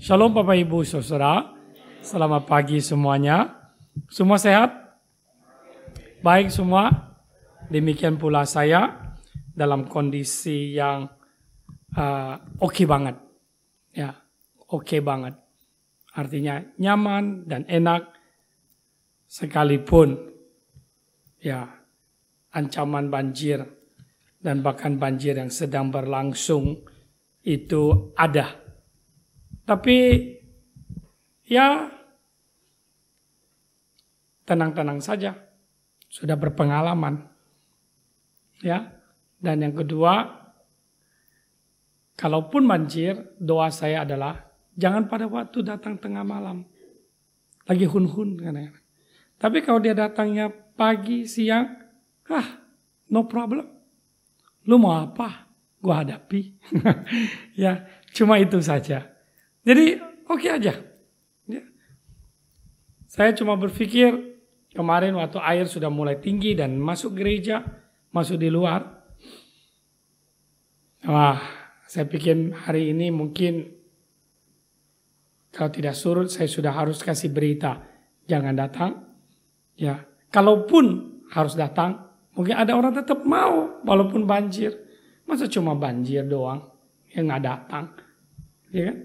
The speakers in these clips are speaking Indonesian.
Shalom Bapak Ibu Saudara. Selamat pagi semuanya. Semua sehat? Baik semua. Demikian pula saya dalam kondisi yang uh, oke okay banget. Ya, oke okay banget. Artinya nyaman dan enak sekalipun ya ancaman banjir dan bahkan banjir yang sedang berlangsung itu ada tapi ya tenang-tenang saja. Sudah berpengalaman. Ya. Dan yang kedua, kalaupun banjir, doa saya adalah jangan pada waktu datang tengah malam. Lagi hun-hun Tapi kalau dia datangnya pagi, siang, ah, no problem. Lu mau apa? Gua hadapi. ya, cuma itu saja. Jadi oke okay aja. Ya. Saya cuma berpikir kemarin waktu air sudah mulai tinggi dan masuk gereja, masuk di luar. Wah, saya pikir hari ini mungkin kalau tidak surut saya sudah harus kasih berita jangan datang. Ya, kalaupun harus datang, mungkin ada orang tetap mau walaupun banjir. Masa cuma banjir doang yang nggak datang, ya kan?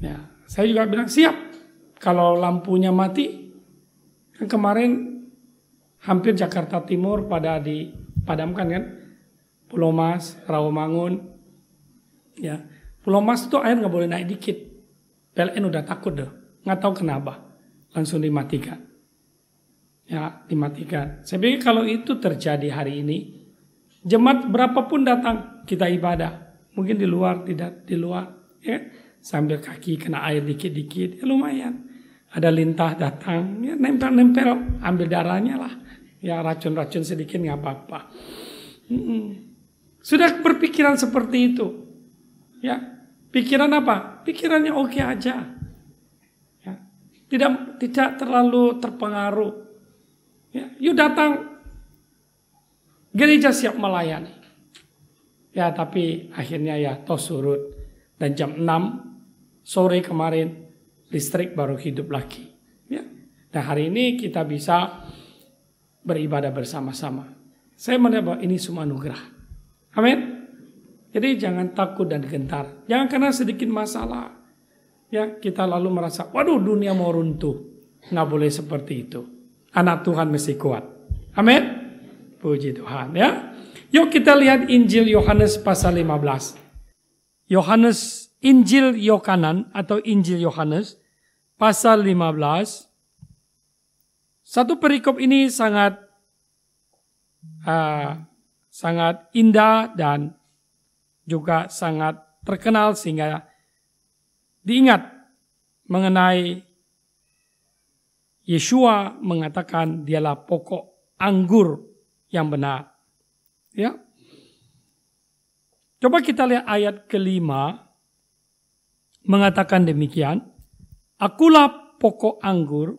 Ya, saya juga bilang siap. Kalau lampunya mati, kan kemarin hampir Jakarta Timur pada dipadamkan kan. Pulau Mas, Rawamangun. Ya, Pulau Mas itu air nggak boleh naik dikit. PLN udah takut deh, nggak tahu kenapa. Langsung dimatikan. Ya, dimatikan. Saya pikir kalau itu terjadi hari ini, jemaat berapapun datang kita ibadah. Mungkin di luar, tidak di luar. Ya, kan? sambil kaki kena air dikit-dikit ya lumayan ada lintah datang ya nempel-nempel ambil darahnya lah ya racun-racun sedikit nggak apa-apa hmm. sudah berpikiran seperti itu ya pikiran apa pikirannya oke okay aja ya. tidak tidak terlalu terpengaruh ya yuk datang gereja siap melayani ya tapi akhirnya ya toh surut dan jam 6 sore kemarin listrik baru hidup lagi. Ya. Nah hari ini kita bisa beribadah bersama-sama. Saya melihat ini semua anugerah. Amin. Jadi jangan takut dan gentar. Jangan karena sedikit masalah. Ya, kita lalu merasa, waduh dunia mau runtuh. Nggak boleh seperti itu. Anak Tuhan mesti kuat. Amin. Puji Tuhan ya. Yuk kita lihat Injil Yohanes pasal 15. Yohanes Injil Yohanan atau Injil Yohanes pasal 15. Satu perikop ini sangat uh, sangat indah dan juga sangat terkenal sehingga diingat mengenai Yeshua mengatakan dialah pokok anggur yang benar. Ya. Coba kita lihat ayat kelima mengatakan demikian, Akulah pokok anggur,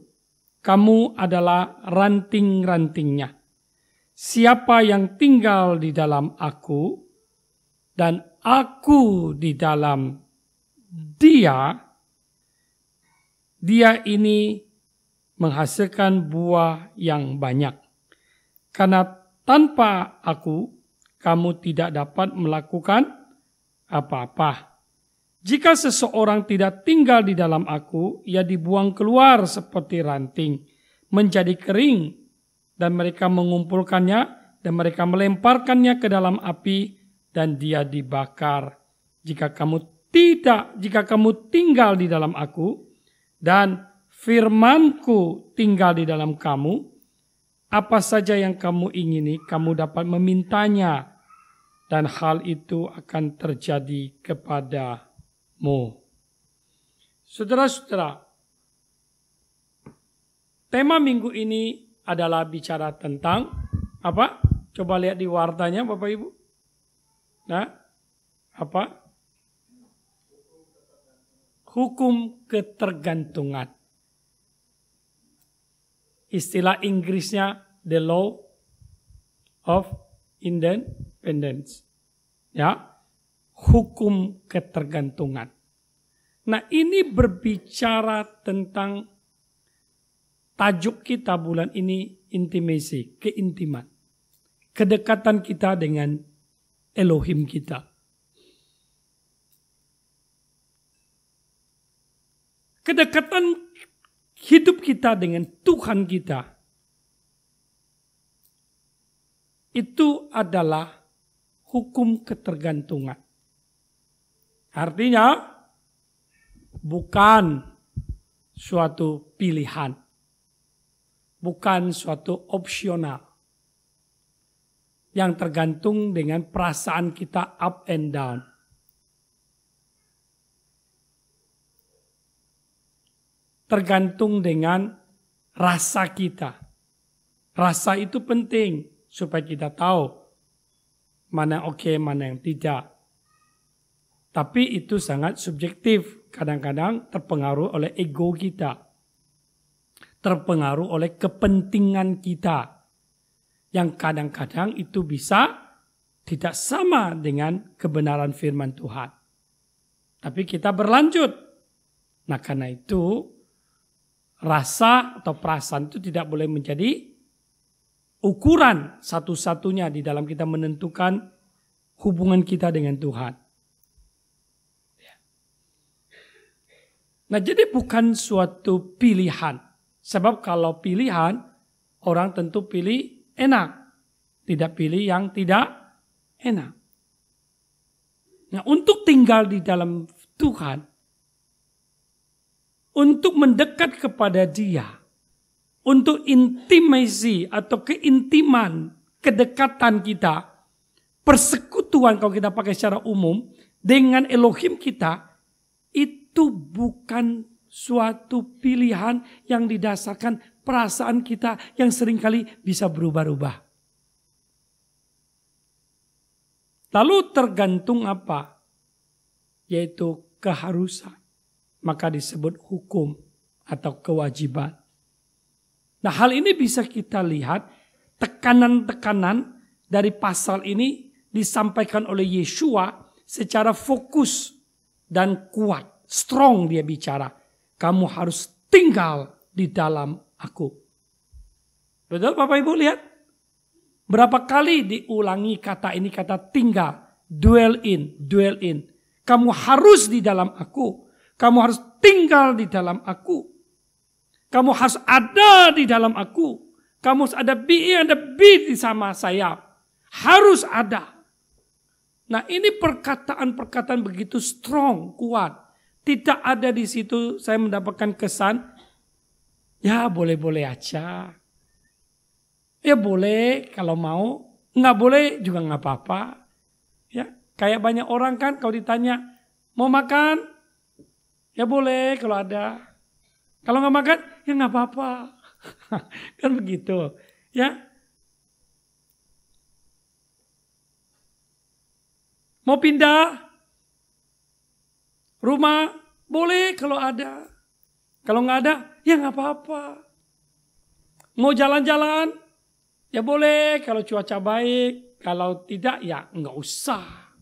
kamu adalah ranting-rantingnya. Siapa yang tinggal di dalam aku dan aku di dalam dia, dia ini menghasilkan buah yang banyak. Karena tanpa aku, kamu tidak dapat melakukan apa-apa. Jika seseorang tidak tinggal di dalam aku, ia dibuang keluar seperti ranting, menjadi kering, dan mereka mengumpulkannya, dan mereka melemparkannya ke dalam api, dan dia dibakar. Jika kamu tidak, jika kamu tinggal di dalam aku, dan firmanku tinggal di dalam kamu, apa saja yang kamu ingini, kamu dapat memintanya, dan hal itu akan terjadi kepada mu. Saudara-saudara, tema minggu ini adalah bicara tentang apa? Coba lihat di wartanya Bapak Ibu. Nah, apa? Hukum ketergantungan. Istilah Inggrisnya the law of independence. Ya, hukum ketergantungan. Nah ini berbicara tentang tajuk kita bulan ini intimasi keintiman. Kedekatan kita dengan Elohim kita. Kedekatan hidup kita dengan Tuhan kita itu adalah hukum ketergantungan. Artinya, bukan suatu pilihan, bukan suatu opsional yang tergantung dengan perasaan kita up and down. Tergantung dengan rasa kita. Rasa itu penting supaya kita tahu mana yang oke, okay, mana yang tidak. Tapi itu sangat subjektif kadang-kadang terpengaruh oleh ego kita. Terpengaruh oleh kepentingan kita. Yang kadang-kadang itu bisa tidak sama dengan kebenaran firman Tuhan. Tapi kita berlanjut. Nah karena itu rasa atau perasaan itu tidak boleh menjadi ukuran satu-satunya di dalam kita menentukan hubungan kita dengan Tuhan. Nah jadi bukan suatu pilihan. Sebab kalau pilihan, orang tentu pilih enak. Tidak pilih yang tidak enak. Nah untuk tinggal di dalam Tuhan, untuk mendekat kepada dia, untuk intimasi atau keintiman, kedekatan kita, persekutuan kalau kita pakai secara umum, dengan Elohim kita, itu bukan suatu pilihan yang didasarkan perasaan kita yang seringkali bisa berubah-ubah. Lalu tergantung apa? Yaitu keharusan. Maka disebut hukum atau kewajiban. Nah hal ini bisa kita lihat tekanan-tekanan dari pasal ini disampaikan oleh Yeshua secara fokus dan kuat strong dia bicara. Kamu harus tinggal di dalam aku. Betul Bapak Ibu lihat? Berapa kali diulangi kata ini kata tinggal. Dwell in, dwell in. Kamu harus di dalam aku. Kamu harus tinggal di dalam aku. Kamu harus ada di dalam aku. Kamu harus ada bi ada be di sama saya. Harus ada. Nah ini perkataan-perkataan begitu strong, kuat. Tidak ada di situ saya mendapatkan kesan, ya boleh-boleh aja. Ya boleh kalau mau, nggak boleh juga nggak apa-apa. Ya, kayak banyak orang kan kalau ditanya, mau makan? Ya boleh kalau ada. Kalau nggak makan, ya nggak apa-apa. kan begitu. Ya, Mau pindah? Rumah boleh kalau ada. Kalau nggak ada, ya nggak apa-apa. Mau jalan-jalan, ya boleh. Kalau cuaca baik, kalau tidak ya nggak usah.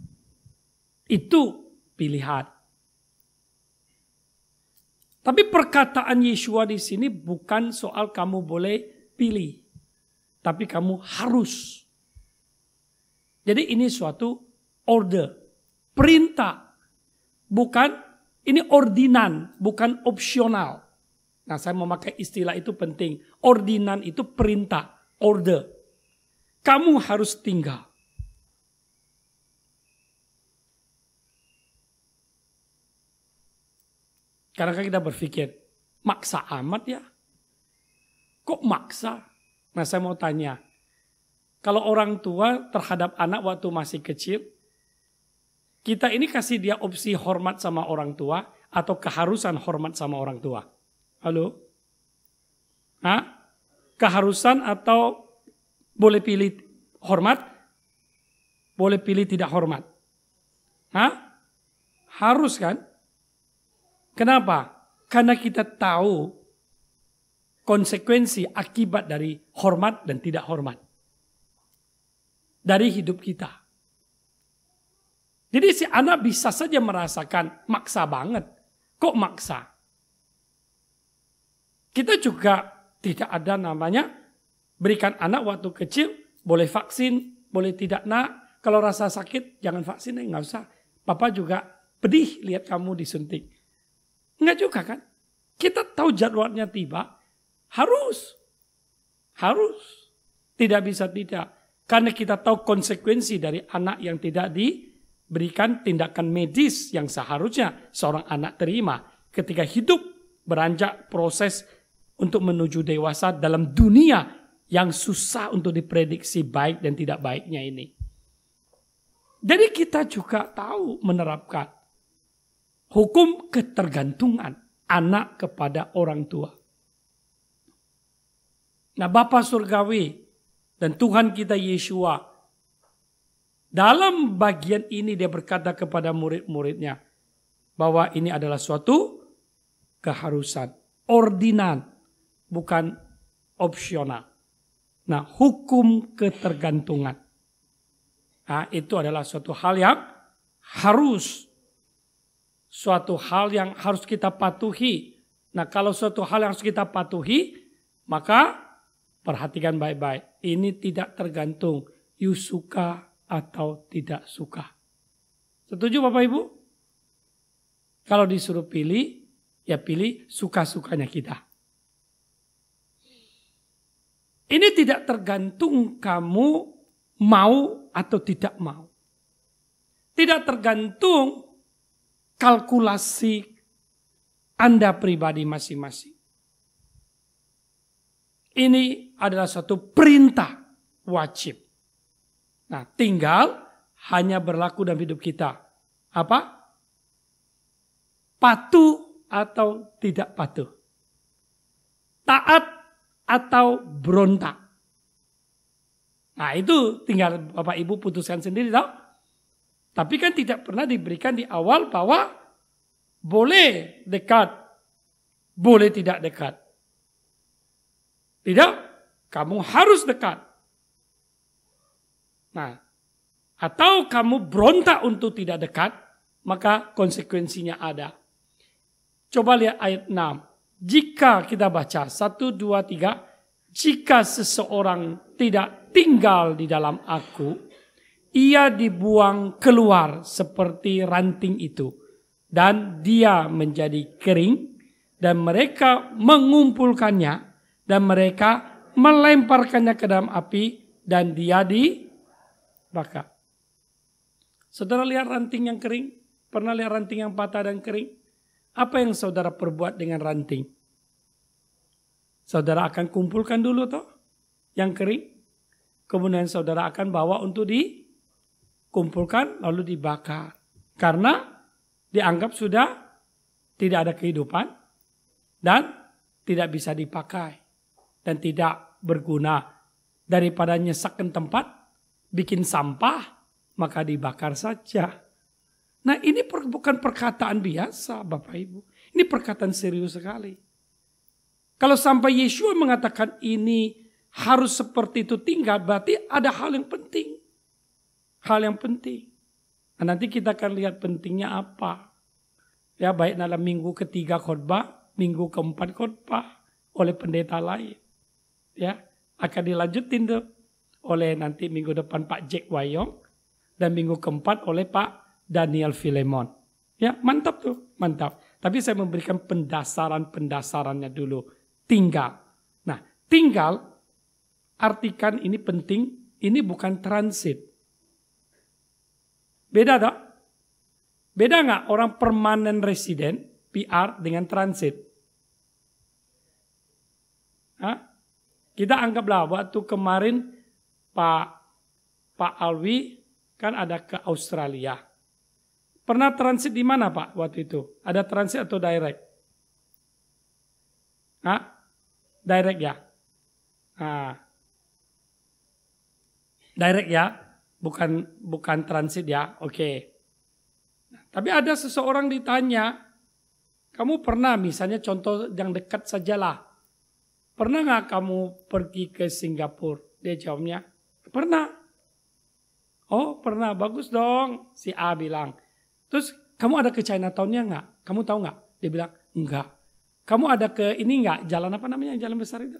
Itu pilihan. Tapi perkataan Yeshua di sini bukan soal kamu boleh pilih. Tapi kamu harus. Jadi ini suatu order. Perintah bukan ini ordinan, bukan opsional. Nah, saya memakai istilah itu penting. Ordinan itu perintah, order. Kamu harus tinggal. Karena kita berpikir, maksa amat ya. Kok maksa? Nah saya mau tanya, kalau orang tua terhadap anak waktu masih kecil, kita ini kasih dia opsi hormat sama orang tua atau keharusan hormat sama orang tua. Halo? Hah? Keharusan atau boleh pilih hormat? Boleh pilih tidak hormat? Hah? Harus kan? Kenapa? Karena kita tahu konsekuensi akibat dari hormat dan tidak hormat dari hidup kita. Jadi si anak bisa saja merasakan maksa banget. Kok maksa? Kita juga tidak ada namanya berikan anak waktu kecil boleh vaksin, boleh tidak nak. Kalau rasa sakit jangan vaksin, eh, nggak usah. Papa juga pedih lihat kamu disuntik. Enggak juga kan? Kita tahu jadwalnya tiba, harus. Harus. Tidak bisa tidak. Karena kita tahu konsekuensi dari anak yang tidak di berikan tindakan medis yang seharusnya seorang anak terima ketika hidup beranjak proses untuk menuju dewasa dalam dunia yang susah untuk diprediksi baik dan tidak baiknya ini. Jadi kita juga tahu menerapkan hukum ketergantungan anak kepada orang tua. Nah Bapak Surgawi dan Tuhan kita Yeshua dalam bagian ini dia berkata kepada murid-muridnya bahwa ini adalah suatu keharusan, ordinan, bukan opsional. Nah, hukum ketergantungan. Nah, itu adalah suatu hal yang harus suatu hal yang harus kita patuhi. Nah, kalau suatu hal yang harus kita patuhi, maka perhatikan baik-baik. Ini tidak tergantung yusuka atau tidak suka. Setuju Bapak Ibu? Kalau disuruh pilih, ya pilih suka-sukanya kita. Ini tidak tergantung kamu mau atau tidak mau. Tidak tergantung kalkulasi Anda pribadi masing-masing. Ini adalah satu perintah wajib. Nah, tinggal hanya berlaku dalam hidup kita. Apa? Patuh atau tidak patuh. Taat atau berontak. Nah, itu tinggal Bapak Ibu putuskan sendiri tau. Tapi kan tidak pernah diberikan di awal bahwa boleh dekat, boleh tidak dekat. Tidak, kamu harus dekat. Nah, atau kamu berontak untuk tidak dekat, maka konsekuensinya ada. Coba lihat ayat 6. Jika kita baca 1, 2, 3. Jika seseorang tidak tinggal di dalam aku, ia dibuang keluar seperti ranting itu. Dan dia menjadi kering dan mereka mengumpulkannya dan mereka melemparkannya ke dalam api dan dia di raka. Saudara lihat ranting yang kering? Pernah lihat ranting yang patah dan kering? Apa yang saudara perbuat dengan ranting? Saudara akan kumpulkan dulu toh yang kering. Kemudian saudara akan bawa untuk dikumpulkan lalu dibakar. Karena dianggap sudah tidak ada kehidupan dan tidak bisa dipakai dan tidak berguna daripada nyesakkan tempat bikin sampah, maka dibakar saja. Nah ini per, bukan perkataan biasa Bapak Ibu. Ini perkataan serius sekali. Kalau sampai Yeshua mengatakan ini harus seperti itu tinggal, berarti ada hal yang penting. Hal yang penting. Nah, nanti kita akan lihat pentingnya apa. Ya baik dalam minggu ketiga khotbah, minggu keempat khotbah oleh pendeta lain. Ya akan dilanjutin tuh oleh nanti minggu depan Pak Jack Wayong dan minggu keempat oleh Pak Daniel Filemon. Ya, mantap tuh, mantap. Tapi saya memberikan pendasaran-pendasarannya dulu. Tinggal. Nah, tinggal artikan ini penting, ini bukan transit. Beda tak? Beda nggak orang permanen resident, PR, dengan transit? Hah? Kita anggaplah waktu kemarin Pak Pak Alwi kan ada ke Australia. Pernah transit di mana Pak waktu itu? Ada transit atau direct? Hah? Direct ya? Nah. Direct ya? Bukan bukan transit ya? Oke. Okay. tapi ada seseorang ditanya, kamu pernah misalnya contoh yang dekat sajalah. Pernah nggak kamu pergi ke Singapura? Dia jawabnya, Pernah. Oh, pernah. Bagus dong. Si A bilang. Terus, kamu ada ke China nya nggak? Kamu tahu nggak? Dia bilang, enggak. Kamu ada ke ini nggak? Jalan apa namanya? Jalan besar itu?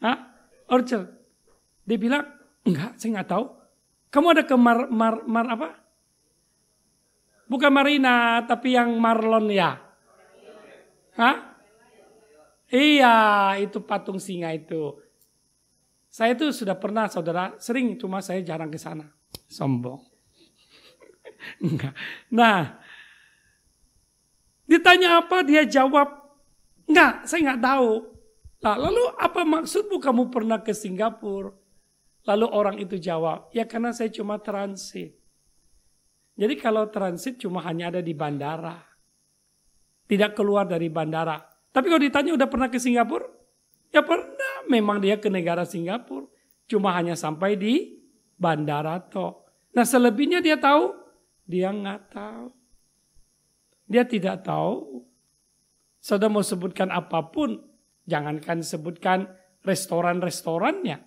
Hah? Orchard. Dia bilang, enggak, saya nggak tahu. Kamu ada ke mar, mar, mar apa? Bukan Marina, tapi yang Marlon ya. Hah? Iya, itu patung singa itu. Saya itu sudah pernah saudara sering cuma saya jarang ke sana. Sombong. Enggak. Nah, ditanya apa dia jawab, enggak, saya enggak tahu. Nah, lalu apa maksudmu kamu pernah ke Singapura? Lalu orang itu jawab, ya karena saya cuma transit. Jadi kalau transit cuma hanya ada di bandara. Tidak keluar dari bandara. Tapi kalau ditanya udah pernah ke Singapura? Ya pernah memang dia ke negara Singapura. Cuma hanya sampai di bandara toh. Nah selebihnya dia tahu? Dia nggak tahu. Dia tidak tahu. Saudara mau sebutkan apapun. Jangankan sebutkan restoran-restorannya.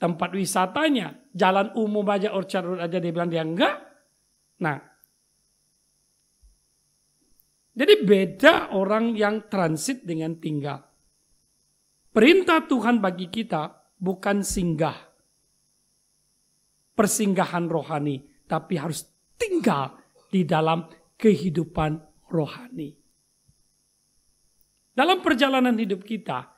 Tempat wisatanya. Jalan umum aja, Orchard Road aja dia bilang dia enggak. Nah. Jadi beda orang yang transit dengan tinggal. Perintah Tuhan bagi kita bukan singgah. Persinggahan rohani. Tapi harus tinggal di dalam kehidupan rohani. Dalam perjalanan hidup kita,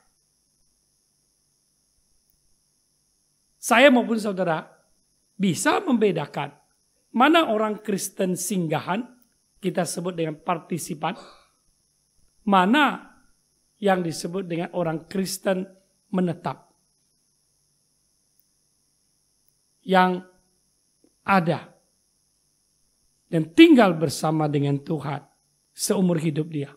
saya maupun saudara bisa membedakan mana orang Kristen singgahan, kita sebut dengan partisipan, mana yang disebut dengan orang Kristen menetap. Yang ada dan tinggal bersama dengan Tuhan seumur hidup dia.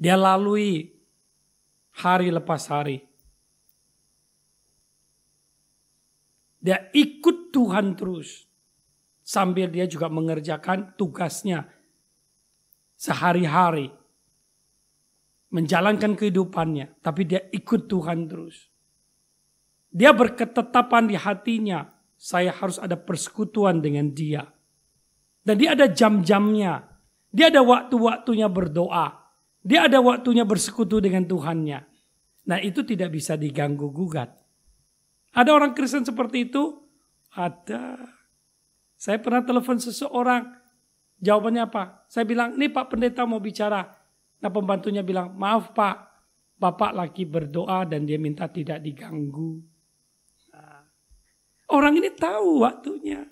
Dia lalui hari lepas hari. Dia ikut Tuhan terus. Sambil dia juga mengerjakan tugasnya sehari-hari menjalankan kehidupannya, tapi dia ikut Tuhan terus. Dia berketetapan di hatinya, saya harus ada persekutuan dengan dia. Dan dia ada jam-jamnya, dia ada waktu-waktunya berdoa, dia ada waktunya bersekutu dengan Tuhannya. Nah itu tidak bisa diganggu gugat. Ada orang Kristen seperti itu? Ada. Saya pernah telepon seseorang, jawabannya apa? Saya bilang, ini Pak Pendeta mau bicara Nah pembantunya bilang, maaf pak, bapak lagi berdoa dan dia minta tidak diganggu. Nah, orang ini tahu waktunya.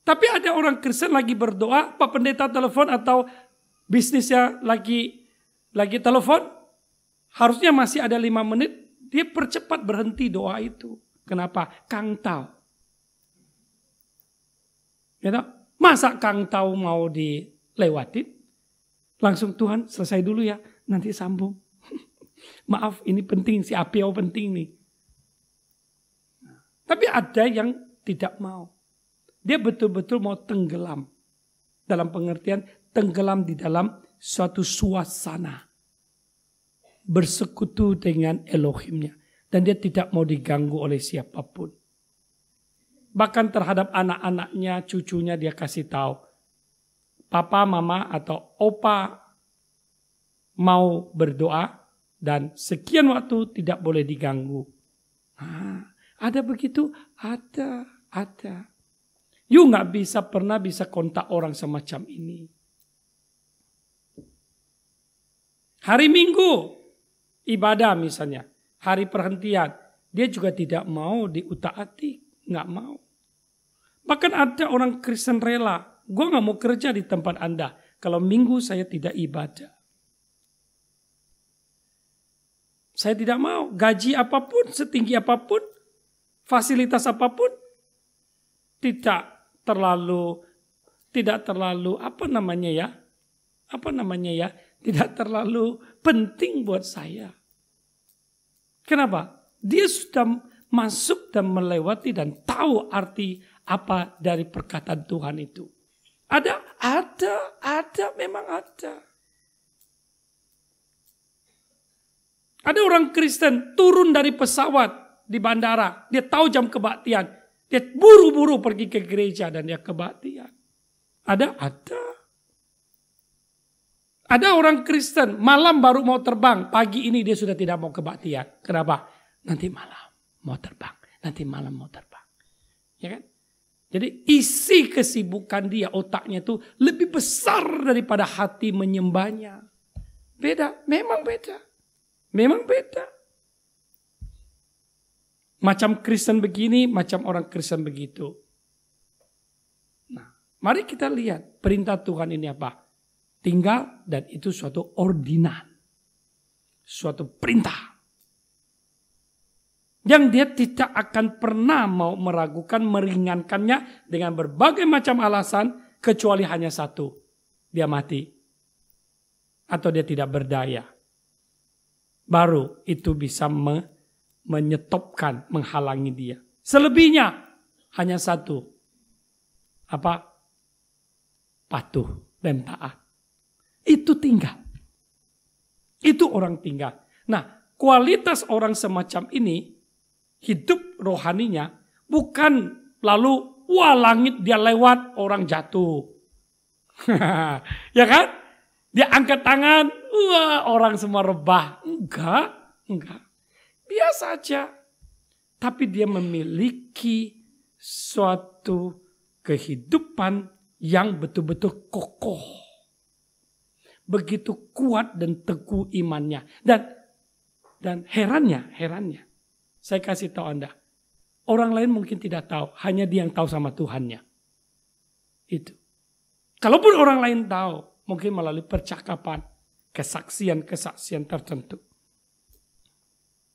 Tapi ada orang Kristen lagi berdoa, Pak Pendeta telepon atau bisnisnya lagi lagi telepon, harusnya masih ada lima menit, dia percepat berhenti doa itu. Kenapa? Kang tahu. Ya you Masa Kang tahu mau dilewatin? Langsung Tuhan selesai dulu ya, nanti sambung. Maaf ini penting, si Apio penting nih. Tapi ada yang tidak mau. Dia betul-betul mau tenggelam. Dalam pengertian tenggelam di dalam suatu suasana. Bersekutu dengan Elohimnya. Dan dia tidak mau diganggu oleh siapapun. Bahkan terhadap anak-anaknya, cucunya dia kasih tahu. Papa, mama, atau opa mau berdoa dan sekian waktu tidak boleh diganggu. Nah, ada begitu? Ada, ada. You nggak bisa pernah bisa kontak orang semacam ini. Hari Minggu, ibadah misalnya. Hari perhentian, dia juga tidak mau diutak-atik. Nggak mau. Bahkan ada orang Kristen rela, gue nggak mau kerja di tempat Anda kalau minggu saya tidak ibadah. Saya tidak mau gaji apapun, setinggi apapun, fasilitas apapun, tidak terlalu, tidak terlalu apa namanya ya, apa namanya ya, tidak terlalu penting buat saya. Kenapa? Dia sudah masuk dan melewati dan tahu arti apa dari perkataan Tuhan itu. Ada, ada, ada, memang ada. Ada orang Kristen turun dari pesawat di bandara, dia tahu jam kebaktian, dia buru-buru pergi ke gereja dan dia kebaktian. Ada, ada. Ada orang Kristen malam baru mau terbang, pagi ini dia sudah tidak mau kebaktian. Kenapa? Nanti malam mau terbang. Nanti malam mau terbang. Ya kan? Jadi isi kesibukan dia otaknya itu lebih besar daripada hati menyembahnya. Beda, memang beda. Memang beda. Macam Kristen begini, macam orang Kristen begitu. Nah, mari kita lihat perintah Tuhan ini apa. Tinggal dan itu suatu ordinan. Suatu perintah yang dia tidak akan pernah mau meragukan meringankannya dengan berbagai macam alasan kecuali hanya satu dia mati atau dia tidak berdaya baru itu bisa me menyetopkan menghalangi dia selebihnya hanya satu apa patuh dan taat itu tinggal itu orang tinggal nah kualitas orang semacam ini hidup rohaninya bukan lalu wah langit dia lewat orang jatuh. ya kan? Dia angkat tangan, wah orang semua rebah. Enggak, enggak. Biasa aja. Tapi dia memiliki suatu kehidupan yang betul-betul kokoh. Begitu kuat dan teguh imannya. Dan dan herannya, herannya saya kasih tahu Anda. Orang lain mungkin tidak tahu, hanya dia yang tahu sama Tuhannya. Itu. Kalaupun orang lain tahu, mungkin melalui percakapan, kesaksian-kesaksian tertentu.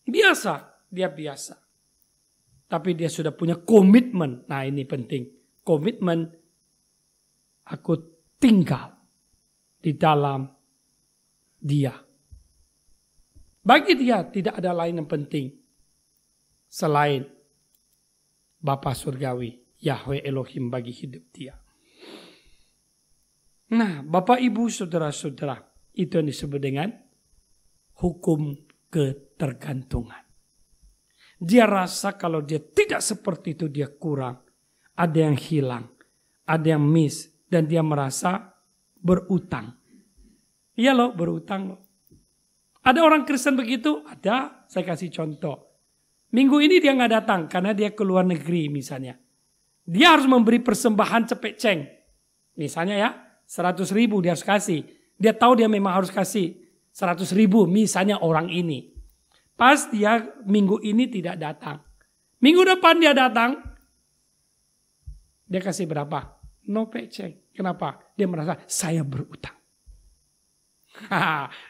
Biasa, dia biasa. Tapi dia sudah punya komitmen. Nah ini penting. Komitmen aku tinggal di dalam dia. Bagi dia tidak ada lain yang penting selain Bapa Surgawi, Yahweh Elohim bagi hidup dia. Nah, Bapak Ibu Saudara-saudara, itu yang disebut dengan hukum ketergantungan. Dia rasa kalau dia tidak seperti itu dia kurang, ada yang hilang, ada yang miss, dan dia merasa berutang. Iya loh, berutang loh. Ada orang Kristen begitu? Ada, saya kasih contoh. Minggu ini dia nggak datang karena dia ke luar negeri misalnya. Dia harus memberi persembahan cepet ceng. Misalnya ya, 100 ribu dia harus kasih. Dia tahu dia memang harus kasih 100 ribu misalnya orang ini. Pas dia minggu ini tidak datang. Minggu depan dia datang, dia kasih berapa? No paycheck. Kenapa? Dia merasa saya berutang.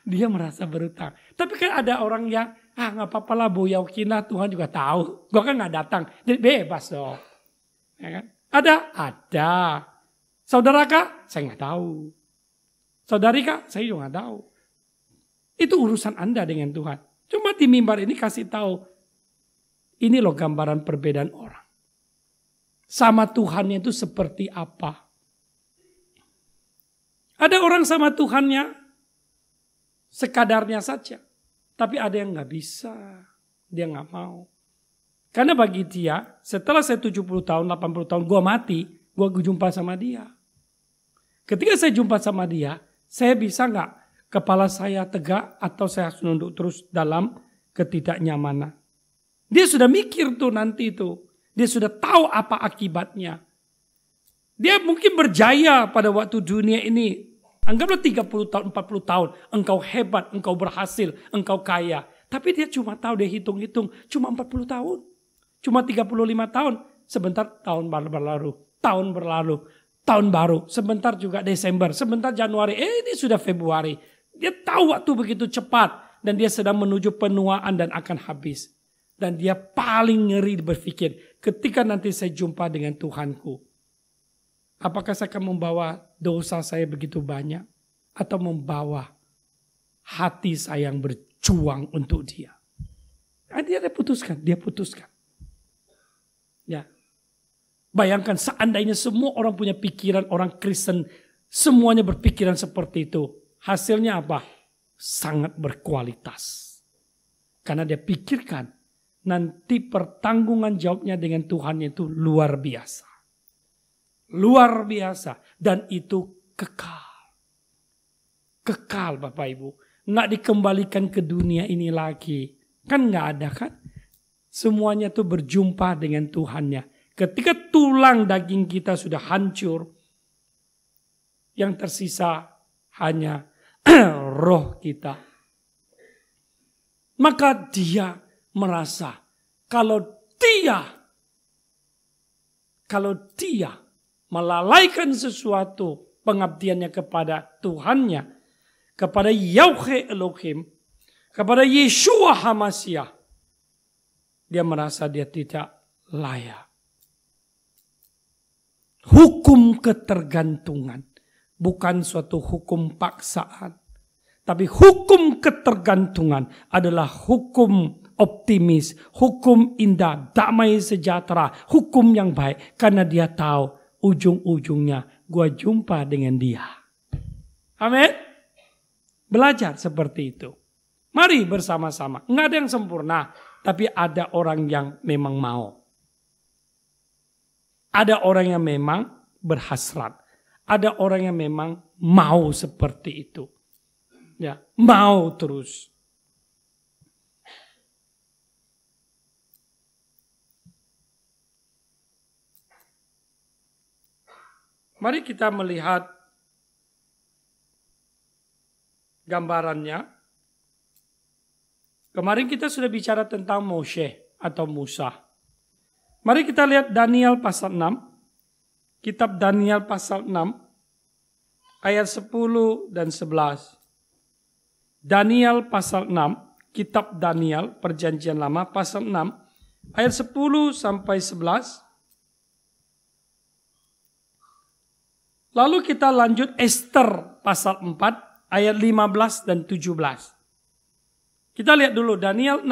dia merasa berutang. Tapi kan ada orang yang ah nggak apa-apa lah Bu Yaukinah Tuhan juga tahu. Gue kan nggak datang, jadi bebas dong. Ya kan? Ada? Ada. Saudara kak? Saya nggak tahu. Saudari kak? Saya juga nggak tahu. Itu urusan Anda dengan Tuhan. Cuma di mimbar ini kasih tahu. Ini loh gambaran perbedaan orang. Sama Tuhannya itu seperti apa. Ada orang sama Tuhannya sekadarnya saja. Tapi ada yang nggak bisa, dia nggak mau. Karena bagi dia, setelah saya 70 tahun, 80 tahun, gue mati, gue jumpa sama dia. Ketika saya jumpa sama dia, saya bisa nggak kepala saya tegak atau saya harus nunduk terus dalam ketidaknyamanan. Dia sudah mikir tuh nanti itu. Dia sudah tahu apa akibatnya. Dia mungkin berjaya pada waktu dunia ini Anggaplah 30 tahun, 40 tahun. Engkau hebat, engkau berhasil, engkau kaya. Tapi dia cuma tahu, dia hitung-hitung. Cuma 40 tahun. Cuma 35 tahun. Sebentar tahun baru berlalu. Tahun berlalu. Tahun baru. Sebentar juga Desember. Sebentar Januari. Eh ini sudah Februari. Dia tahu waktu begitu cepat. Dan dia sedang menuju penuaan dan akan habis. Dan dia paling ngeri berpikir. Ketika nanti saya jumpa dengan Tuhanku Apakah saya akan membawa dosa saya begitu banyak? Atau membawa hati saya yang berjuang untuk dia? Nah, dia putuskan, dia putuskan. Ya. Bayangkan seandainya semua orang punya pikiran, orang Kristen semuanya berpikiran seperti itu. Hasilnya apa? Sangat berkualitas. Karena dia pikirkan nanti pertanggungan jawabnya dengan Tuhan itu luar biasa luar biasa dan itu kekal. Kekal Bapak Ibu. Nggak dikembalikan ke dunia ini lagi. Kan nggak ada kan? Semuanya tuh berjumpa dengan Tuhannya. Ketika tulang daging kita sudah hancur, yang tersisa hanya roh kita. Maka dia merasa kalau dia kalau dia melalaikan sesuatu pengabdiannya kepada Tuhannya, kepada Yahweh Elohim, kepada Yeshua Hamasiah, dia merasa dia tidak layak. Hukum ketergantungan bukan suatu hukum paksaan, tapi hukum ketergantungan adalah hukum optimis, hukum indah, damai sejahtera, hukum yang baik karena dia tahu ujung-ujungnya gue jumpa dengan dia. Amin. Belajar seperti itu. Mari bersama-sama. Enggak ada yang sempurna, tapi ada orang yang memang mau. Ada orang yang memang berhasrat. Ada orang yang memang mau seperti itu. Ya, mau terus. Mari kita melihat gambarannya. Kemarin kita sudah bicara tentang Moshe atau Musa. Mari kita lihat Daniel pasal 6. Kitab Daniel pasal 6 ayat 10 dan 11. Daniel pasal 6, kitab Daniel perjanjian lama pasal 6 ayat 10 sampai 11 Lalu kita lanjut Esther pasal 4 ayat 15 dan 17. Kita lihat dulu Daniel 6.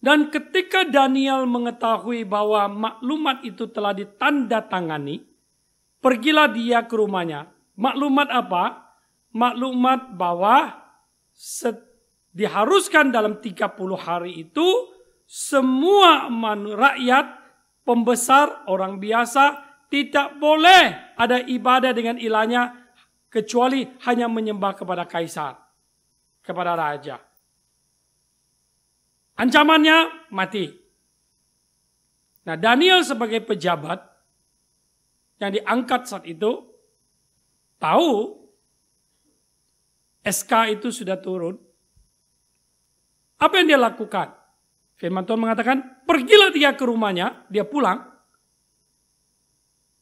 Dan ketika Daniel mengetahui bahwa maklumat itu telah ditandatangani, pergilah dia ke rumahnya. Maklumat apa? Maklumat bahwa diharuskan dalam 30 hari itu semua rakyat, pembesar, orang biasa, tidak boleh ada ibadah dengan ilahnya kecuali hanya menyembah kepada kaisar, kepada raja. Ancamannya mati. Nah, Daniel sebagai pejabat yang diangkat saat itu tahu SK itu sudah turun. Apa yang dia lakukan? Firman Tuhan mengatakan, pergilah dia ke rumahnya, dia pulang,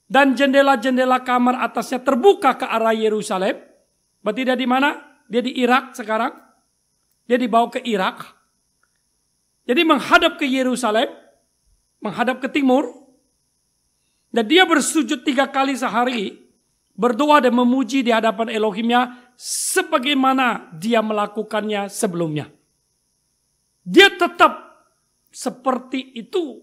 dan jendela-jendela kamar atasnya terbuka ke arah Yerusalem. Berarti dia di mana? Dia di Irak sekarang. Dia dibawa ke Irak. Jadi menghadap ke Yerusalem, menghadap ke timur. Dan dia bersujud tiga kali sehari, berdoa dan memuji di hadapan Elohimnya sebagaimana dia melakukannya sebelumnya. Dia tetap seperti itu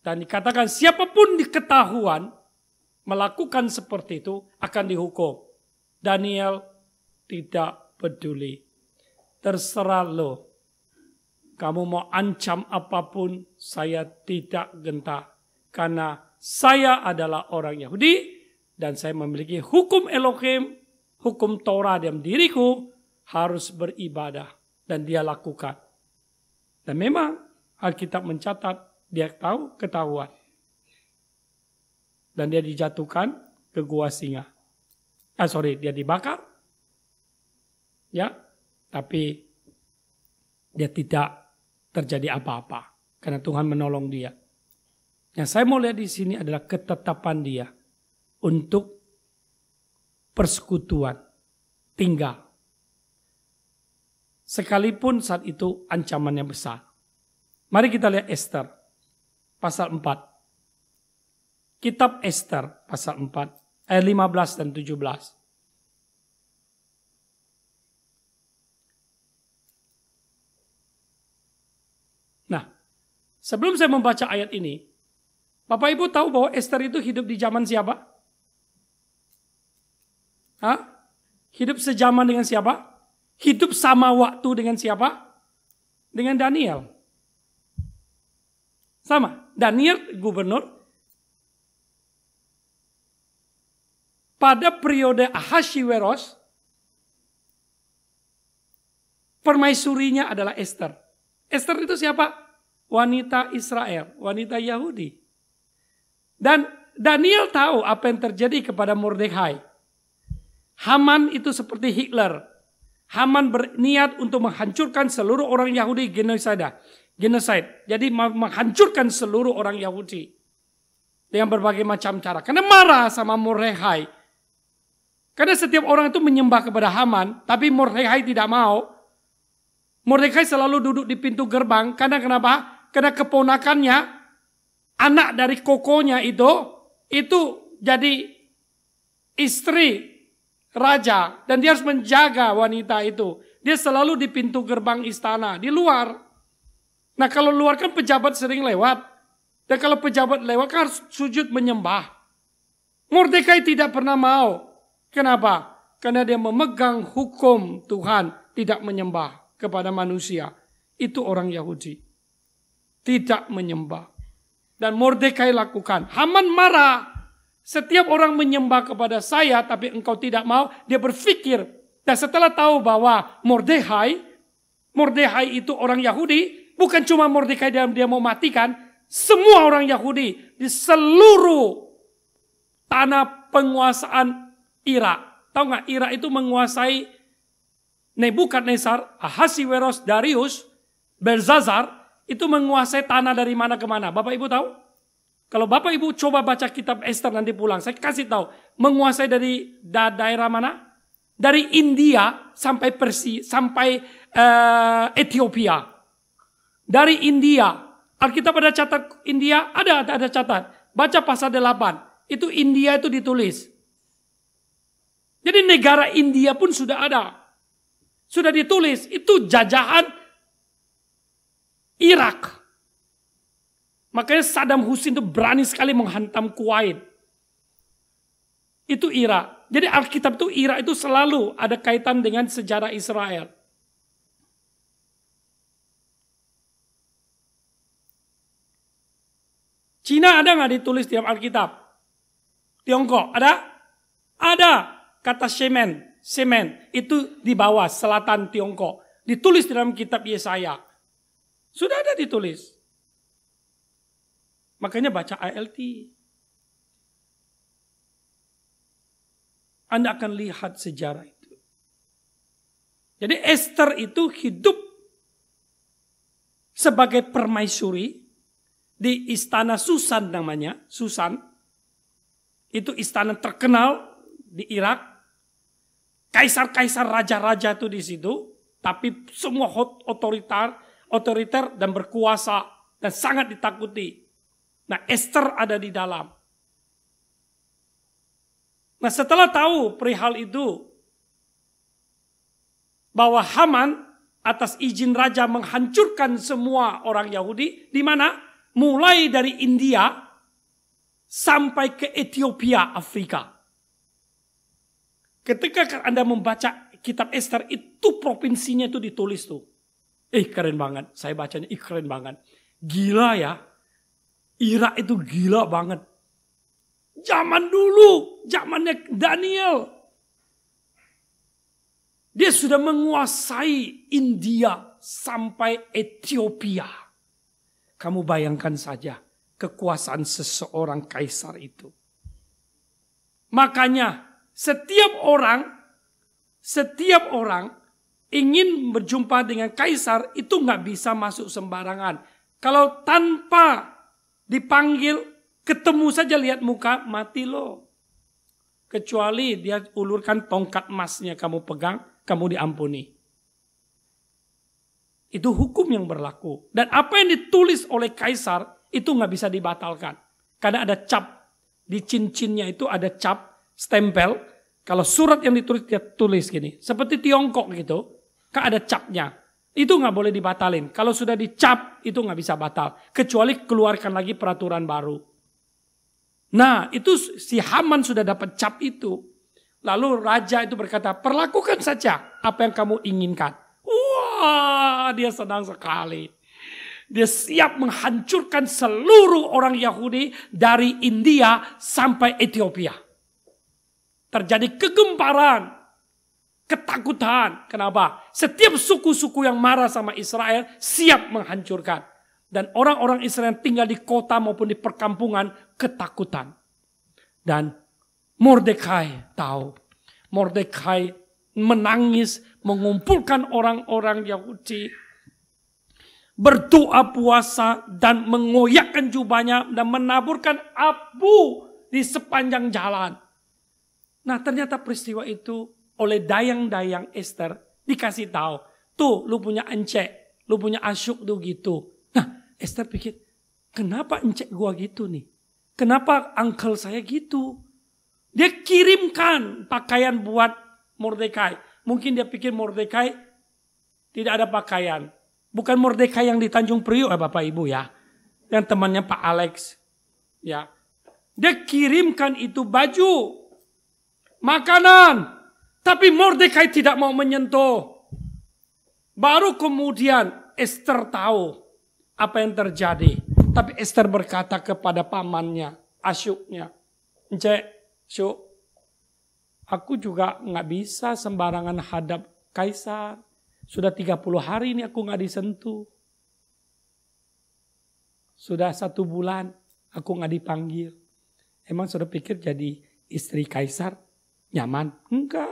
Dan dikatakan siapapun diketahuan melakukan seperti itu akan dihukum. Daniel tidak peduli. Terserah lo. Kamu mau ancam apapun, saya tidak gentar. Karena saya adalah orang Yahudi dan saya memiliki hukum Elohim, hukum Torah dalam diriku harus beribadah dan dia lakukan. Dan memang Alkitab mencatat dia tahu ketahuan. Dan dia dijatuhkan ke gua singa. Ah sorry, dia dibakar. Ya, tapi dia tidak terjadi apa-apa. Karena Tuhan menolong dia. Yang saya mau lihat di sini adalah ketetapan dia untuk persekutuan, tinggal. Sekalipun saat itu ancamannya besar. Mari kita lihat Esther pasal 4. Kitab Esther pasal 4 ayat 15 dan 17. Nah, sebelum saya membaca ayat ini, Bapak Ibu tahu bahwa Esther itu hidup di zaman siapa? Hah? Hidup sejaman dengan siapa? Hidup sama waktu dengan siapa? Dengan Daniel. Sama. Daniel gubernur. Pada periode Ahashiweros, permaisurinya adalah Esther. Esther itu siapa? Wanita Israel, wanita Yahudi. Dan Daniel tahu apa yang terjadi kepada Mordecai. Haman itu seperti Hitler. Haman berniat untuk menghancurkan seluruh orang Yahudi genosida genocide. Jadi menghancurkan seluruh orang Yahudi dengan berbagai macam cara. Karena marah sama Mordechai. Karena setiap orang itu menyembah kepada Haman, tapi Mordechai tidak mau. Mordechai selalu duduk di pintu gerbang karena kenapa? Karena keponakannya anak dari kokonya itu itu jadi istri raja dan dia harus menjaga wanita itu. Dia selalu di pintu gerbang istana, di luar. Nah kalau luar kan pejabat sering lewat. Dan kalau pejabat lewat kan harus sujud menyembah. Mordekai tidak pernah mau. Kenapa? Karena dia memegang hukum Tuhan tidak menyembah kepada manusia. Itu orang Yahudi. Tidak menyembah. Dan Mordekai lakukan. Haman marah. Setiap orang menyembah kepada saya tapi engkau tidak mau. Dia berpikir. Dan setelah tahu bahwa Mordekai. Mordekai itu orang Yahudi Bukan cuma Mordekai dalam dia mau matikan, semua orang Yahudi di seluruh tanah penguasaan Irak. Tahu nggak Irak itu menguasai Nebukadnezar, Ahasiweros, Darius, Belzazar itu menguasai tanah dari mana ke mana. Bapak Ibu tahu? Kalau Bapak Ibu coba baca kitab Esther nanti pulang, saya kasih tahu. Menguasai dari da daerah mana? Dari India sampai Persia, sampai uh, Ethiopia dari India. Alkitab ada catat India, ada ada catat. Baca pasal 8. Itu India itu ditulis. Jadi negara India pun sudah ada. Sudah ditulis, itu jajahan Irak. Makanya Saddam Hussein itu berani sekali menghantam Kuwait. Itu Irak. Jadi Alkitab itu Irak itu selalu ada kaitan dengan sejarah Israel. Cina ada nggak ditulis di Alkitab? Tiongkok ada? Ada kata semen, semen itu di bawah selatan Tiongkok ditulis dalam kitab Yesaya. Sudah ada ditulis. Makanya baca ALT. Anda akan lihat sejarah itu. Jadi Esther itu hidup sebagai permaisuri di istana Susan namanya, Susan. Itu istana terkenal di Irak. Kaisar-kaisar raja-raja itu di situ, tapi semua otoritar, otoriter dan berkuasa dan sangat ditakuti. Nah, Esther ada di dalam. Nah, setelah tahu perihal itu bahwa Haman atas izin raja menghancurkan semua orang Yahudi di mana? mulai dari India sampai ke Ethiopia, Afrika. Ketika Anda membaca kitab Esther, itu provinsinya itu ditulis tuh. eh, keren banget, saya bacanya eh, keren banget. Gila ya, Irak itu gila banget. Zaman dulu, zamannya Daniel. Dia sudah menguasai India sampai Ethiopia. Kamu bayangkan saja kekuasaan seseorang kaisar itu. Makanya setiap orang, setiap orang ingin berjumpa dengan kaisar itu nggak bisa masuk sembarangan. Kalau tanpa dipanggil ketemu saja lihat muka mati lo. Kecuali dia ulurkan tongkat emasnya kamu pegang, kamu diampuni. Itu hukum yang berlaku. Dan apa yang ditulis oleh kaisar itu nggak bisa dibatalkan. Karena ada cap. Di cincinnya itu ada cap, stempel. Kalau surat yang ditulis, dia tulis gini. Seperti Tiongkok gitu. Kan ada capnya. Itu nggak boleh dibatalin. Kalau sudah dicap, itu nggak bisa batal. Kecuali keluarkan lagi peraturan baru. Nah, itu si Haman sudah dapat cap itu. Lalu raja itu berkata, perlakukan saja apa yang kamu inginkan. Wah, dia senang sekali. Dia siap menghancurkan seluruh orang Yahudi dari India sampai Ethiopia. Terjadi kegemparan, ketakutan. Kenapa? Setiap suku-suku yang marah sama Israel siap menghancurkan. Dan orang-orang Israel yang tinggal di kota maupun di perkampungan ketakutan. Dan Mordekai tahu. Mordekai menangis, mengumpulkan orang-orang Yahudi, berdoa puasa dan mengoyakkan jubahnya dan menaburkan abu di sepanjang jalan. Nah ternyata peristiwa itu oleh dayang-dayang Esther dikasih tahu. Tuh lu punya encek, lu punya asyuk tuh gitu. Nah Esther pikir, kenapa encek gua gitu nih? Kenapa uncle saya gitu? Dia kirimkan pakaian buat Mordekai. Mungkin dia pikir Mordekai tidak ada pakaian. Bukan Mordekai yang di Tanjung Priok ya eh, Bapak Ibu ya. Yang temannya Pak Alex. Ya. Dia kirimkan itu baju. Makanan. Tapi Mordekai tidak mau menyentuh. Baru kemudian Esther tahu apa yang terjadi. Tapi Esther berkata kepada pamannya, Asyuknya. Encik, Syuk, Aku juga nggak bisa sembarangan hadap kaisar. Sudah 30 hari ini aku nggak disentuh. Sudah satu bulan aku nggak dipanggil. Emang sudah pikir jadi istri kaisar nyaman? Enggak.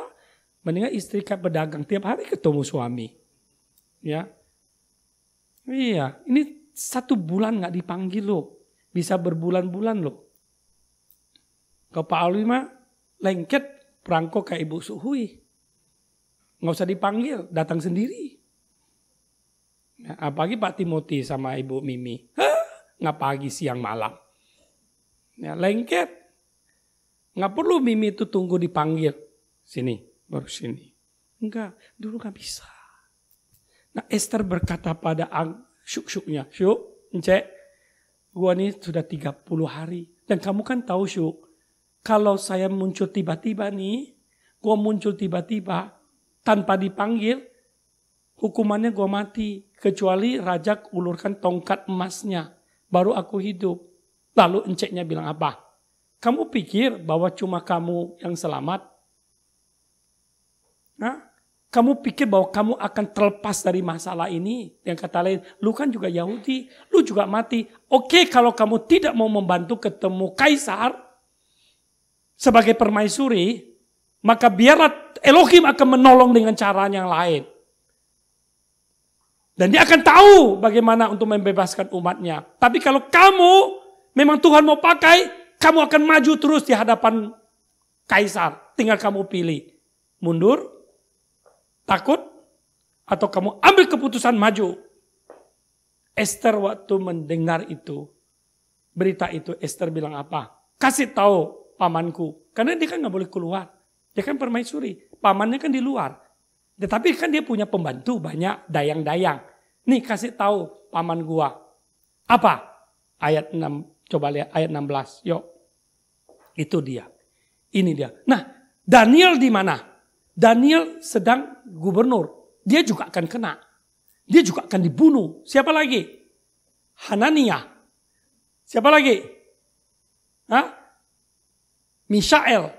Mendingan istri kayak pedagang tiap hari ketemu suami. Ya. Iya, ini satu bulan nggak dipanggil loh. Bisa berbulan-bulan loh. Kau Pak Alwi mah lengket perangko kayak Ibu Suhui. Nggak usah dipanggil, datang sendiri. Ya, apalagi Pak Timothy sama Ibu Mimi. Nggak pagi, siang, malam. Ya, lengket. Nggak perlu Mimi itu tunggu dipanggil. Sini, baru sini. Enggak, dulu nggak bisa. Nah Esther berkata pada ang syuk-syuknya, syuk, encek, gua ini sudah 30 hari. Dan kamu kan tahu syuk, kalau saya muncul tiba-tiba nih, gue muncul tiba-tiba tanpa dipanggil, hukumannya gue mati. Kecuali raja ulurkan tongkat emasnya, baru aku hidup. Lalu enceknya bilang apa? Kamu pikir bahwa cuma kamu yang selamat? Nah, kamu pikir bahwa kamu akan terlepas dari masalah ini? Yang kata lain, lu kan juga Yahudi, lu juga mati. Oke kalau kamu tidak mau membantu ketemu Kaisar, sebagai permaisuri, maka biarlah Elohim akan menolong dengan cara yang lain. Dan dia akan tahu bagaimana untuk membebaskan umatnya. Tapi kalau kamu memang Tuhan mau pakai, kamu akan maju terus di hadapan kaisar. Tinggal kamu pilih. Mundur, takut, atau kamu ambil keputusan maju. Esther waktu mendengar itu, berita itu Esther bilang apa? Kasih tahu pamanku. Karena dia kan nggak boleh keluar. Dia kan permaisuri. Pamannya kan di luar. Tetapi kan dia punya pembantu banyak dayang-dayang. Nih kasih tahu paman gua. Apa? Ayat 6. Coba lihat ayat 16. Yuk. Itu dia. Ini dia. Nah, Daniel di mana? Daniel sedang gubernur. Dia juga akan kena. Dia juga akan dibunuh. Siapa lagi? Hanania. Siapa lagi? Hah? Mishael,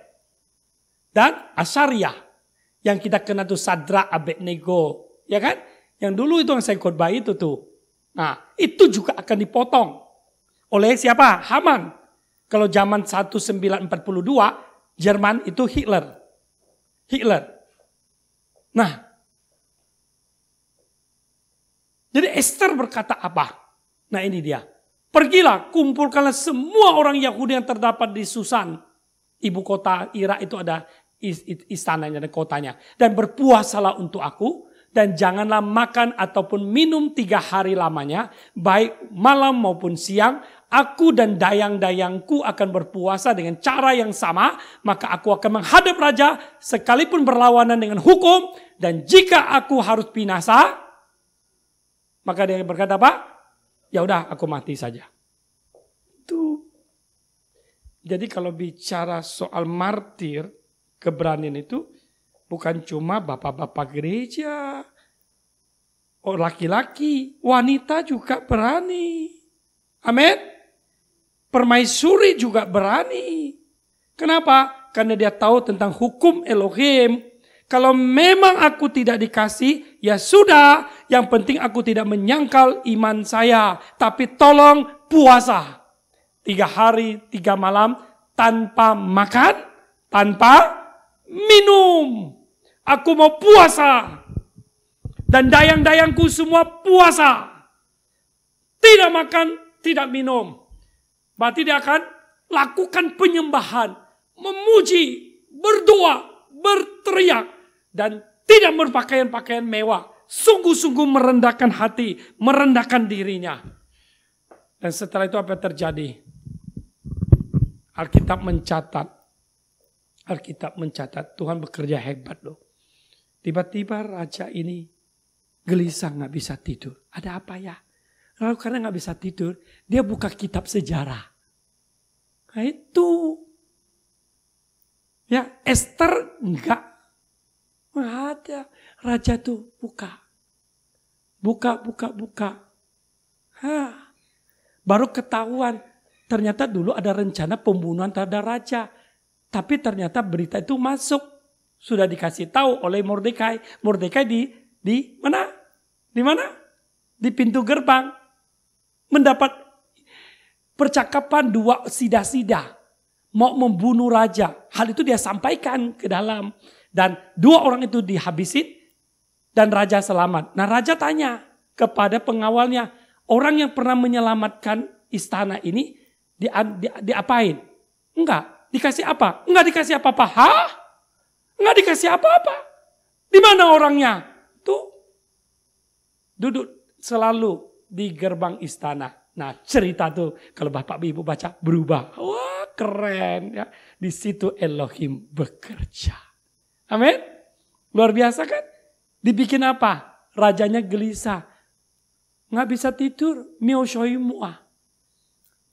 dan Asaria Yang kita kenal tuh Sadra Abednego, ya kan? Yang dulu itu yang saya khotbah itu tuh. Nah, itu juga akan dipotong oleh siapa? Haman. Kalau zaman 1942, Jerman itu Hitler. Hitler. Nah, jadi Esther berkata apa? Nah ini dia. Pergilah, kumpulkanlah semua orang Yahudi yang terdapat di Susan ibu kota Irak itu ada istananya dan kotanya. Dan berpuasalah untuk aku dan janganlah makan ataupun minum tiga hari lamanya, baik malam maupun siang. Aku dan dayang-dayangku akan berpuasa dengan cara yang sama, maka aku akan menghadap raja sekalipun berlawanan dengan hukum. Dan jika aku harus binasa, maka dia berkata apa? Ya udah, aku mati saja. Itu jadi kalau bicara soal martir, keberanian itu bukan cuma bapak-bapak gereja, oh laki-laki, wanita juga berani. Amin. Permaisuri juga berani. Kenapa? Karena dia tahu tentang hukum Elohim. Kalau memang aku tidak dikasih, ya sudah. Yang penting aku tidak menyangkal iman saya. Tapi tolong puasa tiga hari, tiga malam tanpa makan, tanpa minum. Aku mau puasa. Dan dayang-dayangku semua puasa. Tidak makan, tidak minum. Berarti dia akan lakukan penyembahan, memuji, berdoa, berteriak, dan tidak berpakaian-pakaian mewah. Sungguh-sungguh merendahkan hati, merendahkan dirinya. Dan setelah itu apa yang terjadi? Alkitab mencatat, Alkitab mencatat Tuhan bekerja hebat loh. Tiba-tiba raja ini gelisah nggak bisa tidur. Ada apa ya? Lalu karena nggak bisa tidur, dia buka kitab sejarah. Nah itu. Ya Esther nggak. Nggak ada. Raja tuh buka. Buka, buka, buka. Hah. Baru ketahuan ternyata dulu ada rencana pembunuhan terhadap raja. Tapi ternyata berita itu masuk. Sudah dikasih tahu oleh Mordekai. Mordekai di di mana? Di mana? Di pintu gerbang. Mendapat percakapan dua sida-sida. Mau membunuh raja. Hal itu dia sampaikan ke dalam. Dan dua orang itu dihabisin. Dan raja selamat. Nah raja tanya kepada pengawalnya. Orang yang pernah menyelamatkan istana ini di, di, diapain? Enggak. Dikasih apa? Enggak dikasih apa-apa. Hah? Enggak dikasih apa-apa. Di mana orangnya? Tuh. Duduk selalu di gerbang istana. Nah cerita tuh kalau bapak ibu baca berubah. Wah keren ya. Di situ Elohim bekerja. Amin. Luar biasa kan? Dibikin apa? Rajanya gelisah. Nggak bisa tidur. mio muah.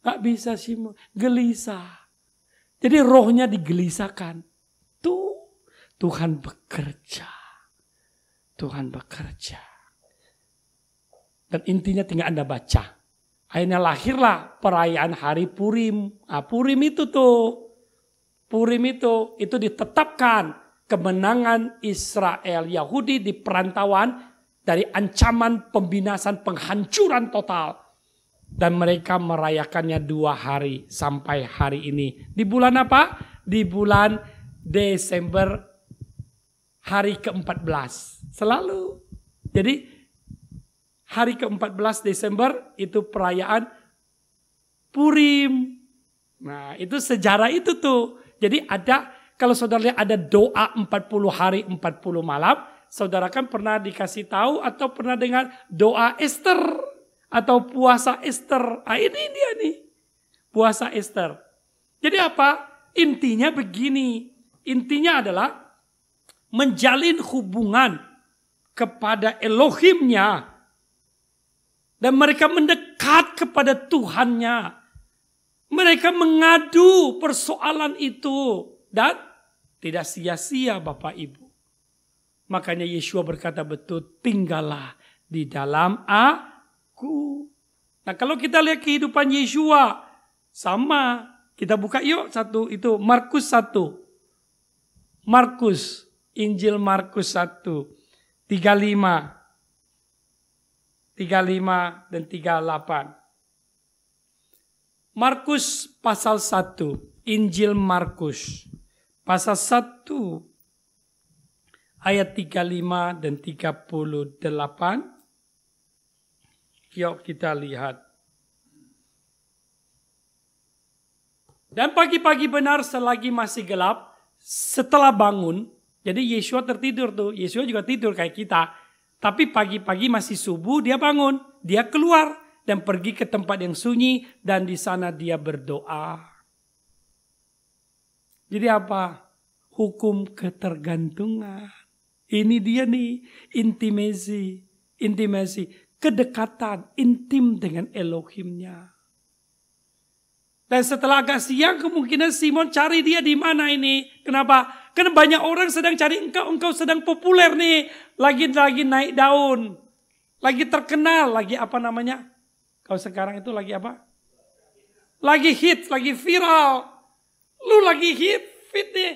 Gak bisa sih Gelisah. Jadi rohnya digelisahkan. Tuh. Tuhan bekerja. Tuhan bekerja. Dan intinya tinggal Anda baca. Akhirnya lahirlah perayaan hari Purim. Nah, Purim itu tuh. Purim itu. Itu ditetapkan kemenangan Israel Yahudi di perantauan dari ancaman pembinasan penghancuran total dan mereka merayakannya dua hari sampai hari ini. Di bulan apa? Di bulan Desember hari ke-14. Selalu. Jadi hari ke-14 Desember itu perayaan Purim. Nah itu sejarah itu tuh. Jadi ada kalau saudara lihat ada doa 40 hari 40 malam. Saudara kan pernah dikasih tahu atau pernah dengar doa Esther atau puasa Easter, Ah, ini dia nih, puasa Easter. Jadi apa? Intinya begini. Intinya adalah menjalin hubungan kepada Elohimnya. Dan mereka mendekat kepada Tuhannya. Mereka mengadu persoalan itu. Dan tidak sia-sia Bapak Ibu. Makanya Yeshua berkata betul, tinggallah di dalam A aku. Nah kalau kita lihat kehidupan Yeshua, sama. Kita buka yuk satu itu Markus 1. Markus, Injil Markus 1, 35. 35 dan 38. Markus pasal 1, Injil Markus. Pasal 1 ayat 35 dan 38. Yuk kita lihat. Dan pagi-pagi benar selagi masih gelap, setelah bangun, jadi Yeshua tertidur tuh. Yeshua juga tidur kayak kita. Tapi pagi-pagi masih subuh dia bangun, dia keluar dan pergi ke tempat yang sunyi dan di sana dia berdoa. Jadi apa? Hukum ketergantungan. Ini dia nih, intimasi. Intimasi kedekatan intim dengan Elohimnya. Dan setelah agak siang kemungkinan Simon cari dia di mana ini. Kenapa? Karena banyak orang sedang cari engkau, engkau sedang populer nih. Lagi-lagi naik daun. Lagi terkenal, lagi apa namanya? Kau sekarang itu lagi apa? Lagi hit, lagi viral. Lu lagi hit, fit nih.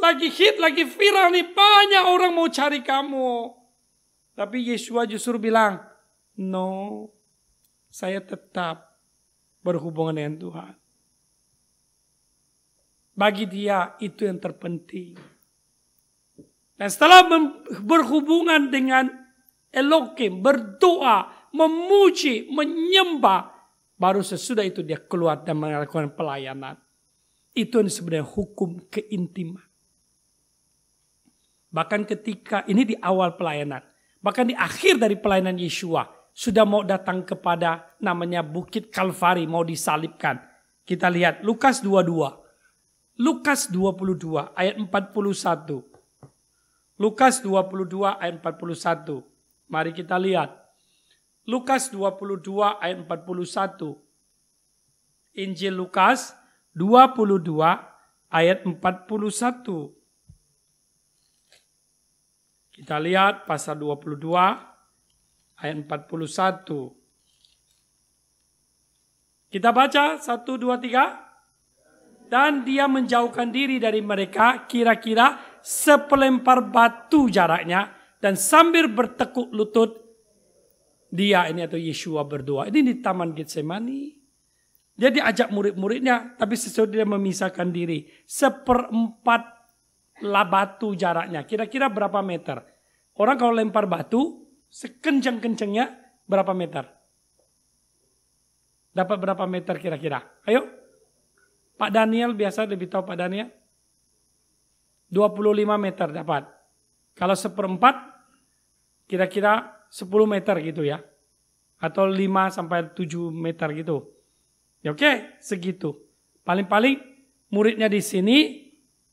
Lagi hit, lagi viral nih. Banyak orang mau cari kamu. Tapi Yesua justru bilang, No, saya tetap berhubungan dengan Tuhan. Bagi dia itu yang terpenting. Dan setelah berhubungan dengan Elohim, berdoa, memuji, menyembah, baru sesudah itu dia keluar dan melakukan pelayanan. Itu yang sebenarnya hukum keintiman. Bahkan ketika ini di awal pelayanan, bahkan di akhir dari pelayanan Yeshua, sudah mau datang kepada namanya Bukit Kalvari mau disalibkan. Kita lihat Lukas 22. Lukas 22 ayat 41. Lukas 22 ayat 41. Mari kita lihat. Lukas 22 ayat 41. Injil Lukas 22 ayat 41. Kita lihat pasal 22 ayat 41. Kita baca 1, 2, 3. Dan dia menjauhkan diri dari mereka kira-kira sepelempar batu jaraknya. Dan sambil bertekuk lutut, dia ini atau Yeshua berdoa. Ini di Taman Getsemani. Dia diajak murid-muridnya, tapi sesudah dia memisahkan diri. Seperempat labatu batu jaraknya. Kira-kira berapa meter? Orang kalau lempar batu, Sekencang-kencangnya berapa meter? Dapat berapa meter kira-kira? Ayo. Pak Daniel biasa lebih tahu Pak Daniel. 25 meter dapat. Kalau seperempat, kira-kira 10 meter gitu ya. Atau 5 sampai 7 meter gitu. Ya oke, segitu. Paling-paling muridnya di sini,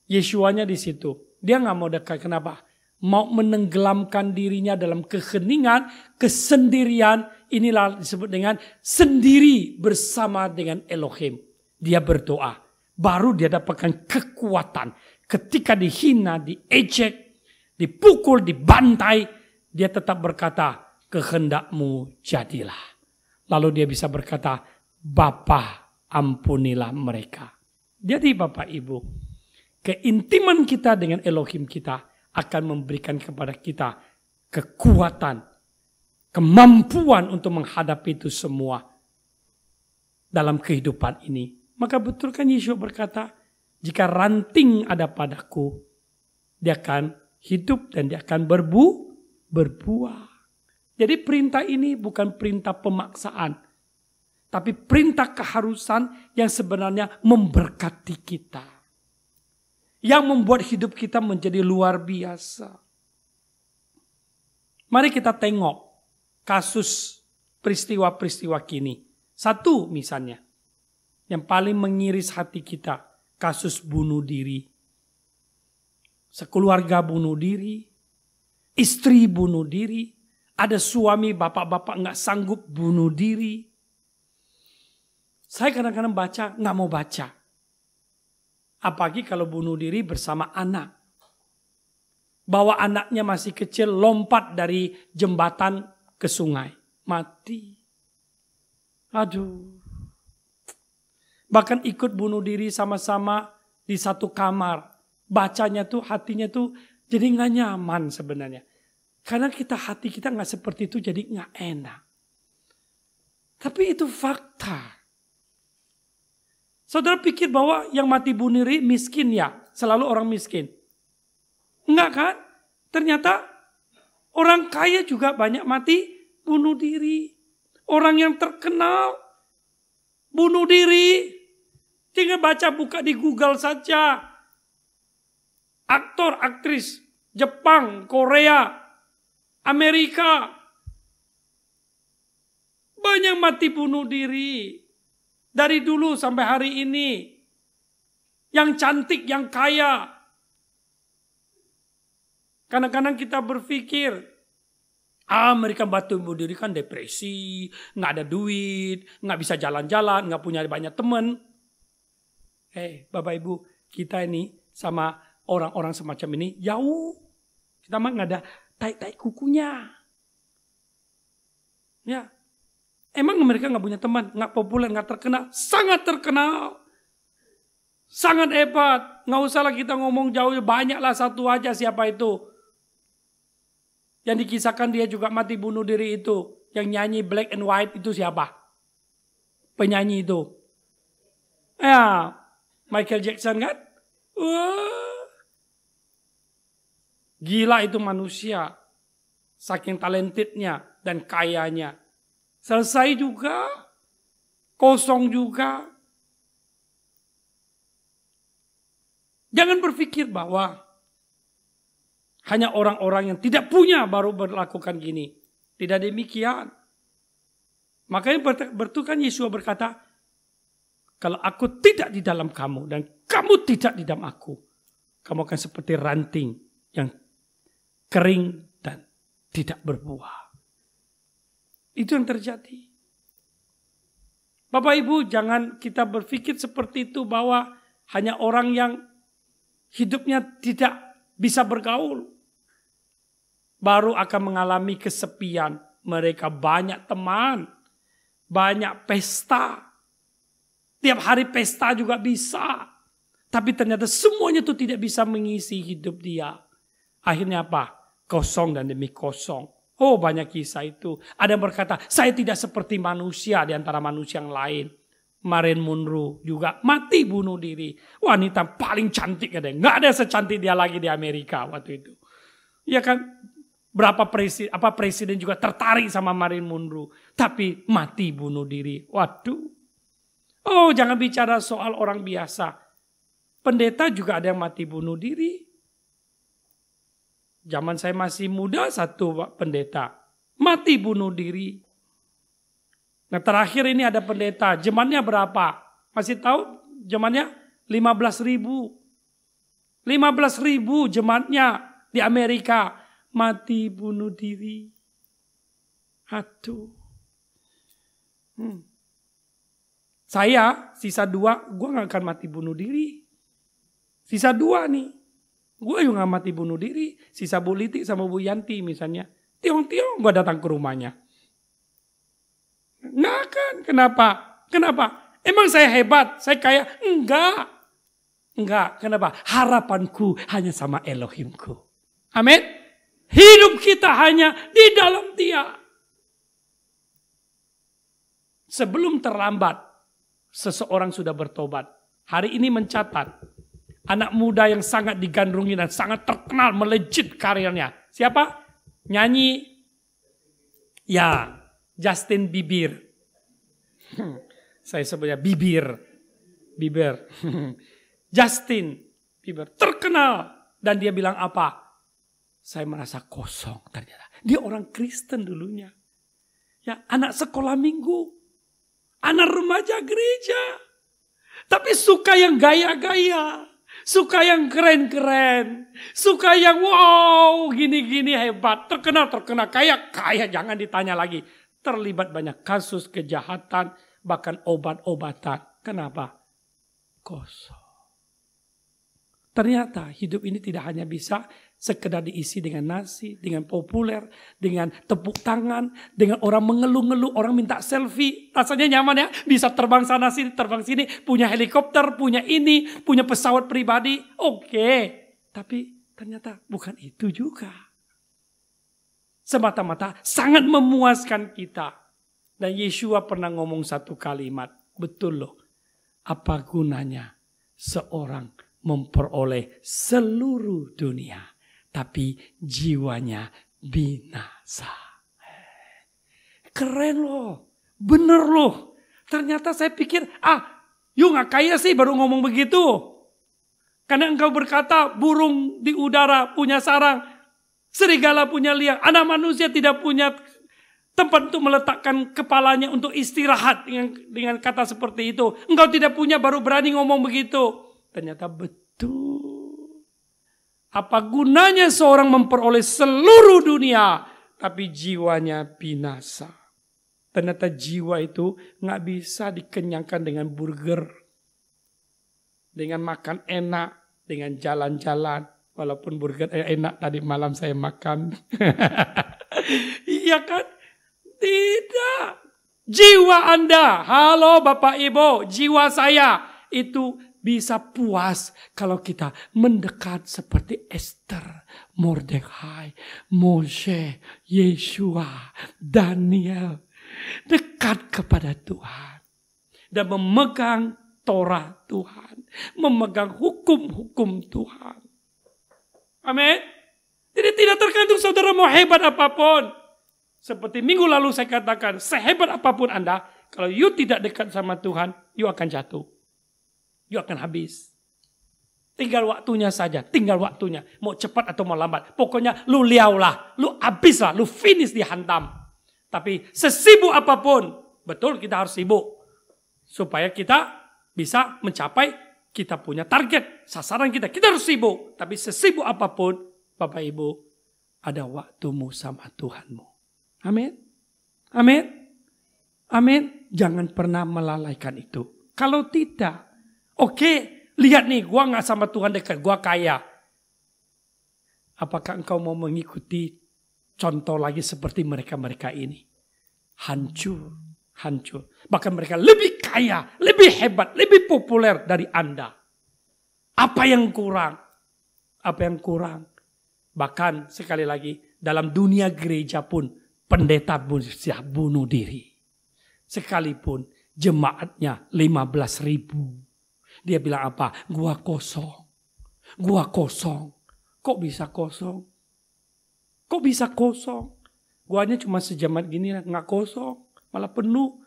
Yesuanya di situ. Dia nggak mau dekat. Kenapa? mau menenggelamkan dirinya dalam keheningan, kesendirian, inilah disebut dengan sendiri bersama dengan Elohim. Dia berdoa, baru dia dapatkan kekuatan. Ketika dihina, diejek, dipukul, dibantai, dia tetap berkata, kehendakmu jadilah. Lalu dia bisa berkata, Bapa ampunilah mereka. Jadi Bapak Ibu, keintiman kita dengan Elohim kita, akan memberikan kepada kita kekuatan, kemampuan untuk menghadapi itu semua dalam kehidupan ini. Maka betul kan Yesus berkata, jika ranting ada padaku, dia akan hidup dan dia akan berbu, berbuah. Jadi perintah ini bukan perintah pemaksaan, tapi perintah keharusan yang sebenarnya memberkati kita yang membuat hidup kita menjadi luar biasa. Mari kita tengok kasus peristiwa-peristiwa kini. Satu misalnya, yang paling mengiris hati kita, kasus bunuh diri. Sekeluarga bunuh diri, istri bunuh diri, ada suami bapak-bapak nggak sanggup bunuh diri. Saya kadang-kadang baca, nggak mau baca. Apalagi kalau bunuh diri bersama anak. Bawa anaknya masih kecil lompat dari jembatan ke sungai. Mati. Aduh. Bahkan ikut bunuh diri sama-sama di satu kamar. Bacanya tuh hatinya tuh jadi gak nyaman sebenarnya. Karena kita hati kita gak seperti itu jadi gak enak. Tapi itu fakta. Saudara pikir bahwa yang mati buniri miskin ya, selalu orang miskin. Enggak kan? Ternyata orang kaya juga banyak mati bunuh diri. Orang yang terkenal bunuh diri. Tinggal baca buka di Google saja. Aktor, aktris Jepang, Korea, Amerika. Banyak mati bunuh diri. Dari dulu sampai hari ini. Yang cantik, yang kaya. Kadang-kadang kita berpikir, Ah, mereka batu mendirikan diri kan depresi, nggak ada duit, nggak bisa jalan-jalan, nggak punya banyak teman. Eh, hey, Bapak Ibu, kita ini sama orang-orang semacam ini jauh. Kita mah nggak ada tai-tai kukunya. Ya, Emang mereka nggak punya teman, nggak populer, nggak terkenal, sangat terkenal, sangat hebat. Nggak usahlah kita ngomong jauh, banyaklah satu aja siapa itu. Yang dikisahkan dia juga mati bunuh diri itu. Yang nyanyi black and white itu siapa? Penyanyi itu. Ya, Michael Jackson kan? Wah. Gila itu manusia. Saking talentednya dan kayanya Selesai juga, kosong juga. Jangan berpikir bahwa hanya orang-orang yang tidak punya baru berlakukan gini. Tidak demikian. Makanya bertukar Yesus berkata, kalau aku tidak di dalam kamu dan kamu tidak di dalam aku, kamu akan seperti ranting yang kering dan tidak berbuah. Itu yang terjadi. Bapak Ibu, jangan kita berpikir seperti itu bahwa hanya orang yang hidupnya tidak bisa bergaul baru akan mengalami kesepian. Mereka banyak teman, banyak pesta. Tiap hari pesta juga bisa. Tapi ternyata semuanya itu tidak bisa mengisi hidup dia. Akhirnya apa? Kosong dan demi kosong. Oh banyak kisah itu. Ada yang berkata, saya tidak seperti manusia di antara manusia yang lain. Marin Munro juga mati bunuh diri. Wanita paling cantik ada. Nggak ada secantik dia lagi di Amerika waktu itu. Ya kan? Berapa presiden, apa presiden juga tertarik sama Marin Munro. Tapi mati bunuh diri. Waduh. Oh jangan bicara soal orang biasa. Pendeta juga ada yang mati bunuh diri. Zaman saya masih muda satu pendeta. Mati bunuh diri. Nah terakhir ini ada pendeta. Jemannya berapa? Masih tahu jemannya? 15 ribu. 15 ribu jemannya di Amerika. Mati bunuh diri. Aduh. Hmm. Saya sisa dua, gue gak akan mati bunuh diri. Sisa dua nih. Gue yang ngamati bunuh diri, sisa Bu Liti sama Bu Yanti misalnya. Tiong-tiong gue datang ke rumahnya. Nggak kan, kenapa? Kenapa? Emang saya hebat, saya kaya? Enggak. Enggak, kenapa? Harapanku hanya sama Elohimku. Amin. Hidup kita hanya di dalam dia. Sebelum terlambat, seseorang sudah bertobat. Hari ini mencatat Anak muda yang sangat digandrungi dan sangat terkenal melejit karirnya. Siapa? Nyanyi. Ya, Justin Bieber. saya sebutnya Bibir, Bibir. Justin Bieber. Terkenal. Dan dia bilang apa? Saya merasa kosong ternyata. Dia orang Kristen dulunya. Ya, anak sekolah minggu. Anak remaja gereja. Tapi suka yang gaya-gaya. Suka yang keren-keren. Suka yang wow, gini-gini hebat. Terkenal-terkenal, kaya, kaya jangan ditanya lagi. Terlibat banyak kasus kejahatan, bahkan obat-obatan. Kenapa? Kosong. Ternyata hidup ini tidak hanya bisa sekedar diisi dengan nasi, dengan populer, dengan tepuk tangan, dengan orang mengeluh-ngeluh, orang minta selfie. Rasanya nyaman ya, bisa terbang sana sini, terbang sini, punya helikopter, punya ini, punya pesawat pribadi. Oke, okay. tapi ternyata bukan itu juga. Semata-mata sangat memuaskan kita. Dan Yeshua pernah ngomong satu kalimat, betul loh. Apa gunanya seorang memperoleh seluruh dunia tapi jiwanya binasa. Keren loh, bener loh. Ternyata saya pikir, ah, yuk nggak kaya sih baru ngomong begitu. Karena engkau berkata burung di udara punya sarang, serigala punya liang, anak manusia tidak punya tempat untuk meletakkan kepalanya untuk istirahat dengan, dengan kata seperti itu. Engkau tidak punya baru berani ngomong begitu. Ternyata betul apa gunanya seorang memperoleh seluruh dunia tapi jiwanya binasa? Ternyata jiwa itu nggak bisa dikenyangkan dengan burger, dengan makan enak, dengan jalan-jalan. Walaupun burger eh, enak tadi malam saya makan. iya kan? Tidak. Jiwa Anda, halo Bapak Ibu, jiwa saya itu bisa puas kalau kita mendekat seperti Esther, Mordecai, Moshe, Yeshua, Daniel. Dekat kepada Tuhan. Dan memegang Torah Tuhan. Memegang hukum-hukum Tuhan. Amin. Jadi tidak tergantung saudara mau hebat apapun. Seperti minggu lalu saya katakan, sehebat apapun Anda, kalau you tidak dekat sama Tuhan, you akan jatuh you akan habis. Tinggal waktunya saja, tinggal waktunya. Mau cepat atau mau lambat. Pokoknya lu liaulah, lu habislah, lu finish dihantam. Tapi sesibuk apapun, betul kita harus sibuk. Supaya kita bisa mencapai kita punya target, sasaran kita. Kita harus sibuk. Tapi sesibuk apapun, Bapak Ibu, ada waktumu sama Tuhanmu. Amin. Amin. Amin. Jangan pernah melalaikan itu. Kalau tidak, Oke, lihat nih, gua nggak sama Tuhan dekat, gua kaya. Apakah engkau mau mengikuti contoh lagi seperti mereka-mereka ini? Hancur, hancur. Bahkan mereka lebih kaya, lebih hebat, lebih populer dari Anda. Apa yang kurang? Apa yang kurang? Bahkan sekali lagi, dalam dunia gereja pun pendeta pun siap bunuh diri. Sekalipun jemaatnya 15 ribu dia bilang apa? Gua kosong. Gua kosong. Kok bisa kosong? Kok bisa kosong? Guanya cuma sejamat gini nggak kosong, malah penuh.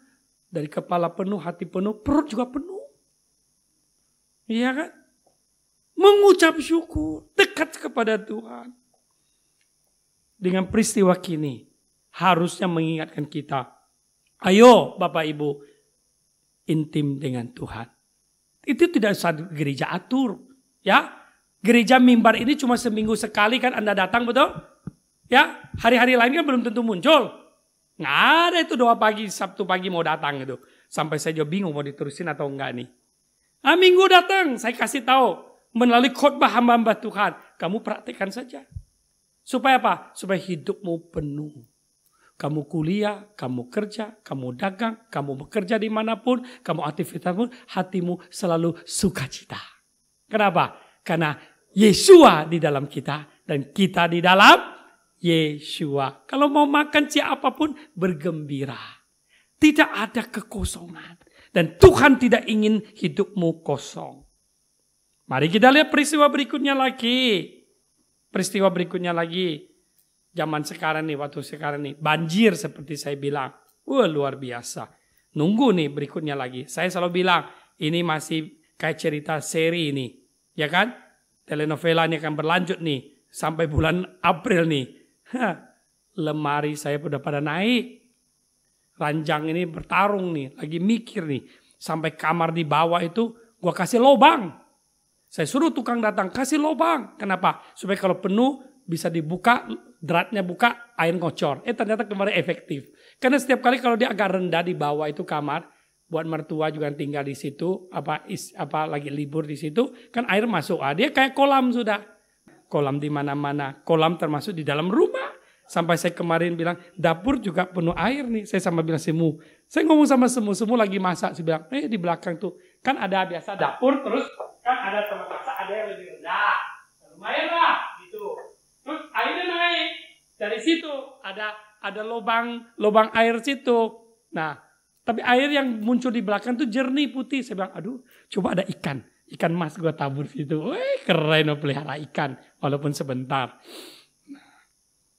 Dari kepala penuh, hati penuh, perut juga penuh. Iya kan? Mengucap syukur, dekat kepada Tuhan. Dengan peristiwa kini, harusnya mengingatkan kita. Ayo Bapak Ibu, intim dengan Tuhan. Itu tidak usah gereja atur. Ya, gereja mimbar ini cuma seminggu sekali kan Anda datang betul? Ya, hari-hari lain kan belum tentu muncul. Nggak ada itu doa pagi, Sabtu pagi mau datang gitu. Sampai saya juga bingung mau diterusin atau enggak nih. Nah, minggu datang saya kasih tahu melalui khotbah hamba-hamba Tuhan. Kamu praktekkan saja. Supaya apa? Supaya hidupmu penuh kamu kuliah, kamu kerja, kamu dagang, kamu bekerja dimanapun, kamu aktivitas pun, hatimu selalu sukacita. Kenapa? Karena Yesua di dalam kita dan kita di dalam Yesua. Kalau mau makan siapapun bergembira. Tidak ada kekosongan. Dan Tuhan tidak ingin hidupmu kosong. Mari kita lihat peristiwa berikutnya lagi. Peristiwa berikutnya lagi zaman sekarang nih, waktu sekarang nih, banjir seperti saya bilang. Wah luar biasa. Nunggu nih berikutnya lagi. Saya selalu bilang, ini masih kayak cerita seri ini. Ya kan? Telenovela ini akan berlanjut nih. Sampai bulan April nih. Hah, lemari saya sudah pada naik. Ranjang ini bertarung nih. Lagi mikir nih. Sampai kamar di bawah itu gua kasih lobang. Saya suruh tukang datang kasih lobang. Kenapa? Supaya kalau penuh bisa dibuka dratnya buka, air ngocor. Eh ternyata kemarin efektif. Karena setiap kali kalau dia agak rendah di bawah itu kamar, buat mertua juga tinggal di situ, apa is, apa lagi libur di situ, kan air masuk. Ah, dia kayak kolam sudah. Kolam di mana-mana. Kolam termasuk di dalam rumah. Sampai saya kemarin bilang, dapur juga penuh air nih. Saya sama bilang semu. Saya ngomong sama semu, semu lagi masak. Saya bilang, eh di belakang tuh. Kan ada biasa dapur, terus kan ada tempat masak, ada yang lebih rendah. Lumayan lah dari situ ada ada lubang lubang air situ. Nah, tapi air yang muncul di belakang itu jernih putih. Saya bilang, aduh, coba ada ikan. Ikan mas gue tabur situ. Wih, keren loh pelihara ikan. Walaupun sebentar. Nah,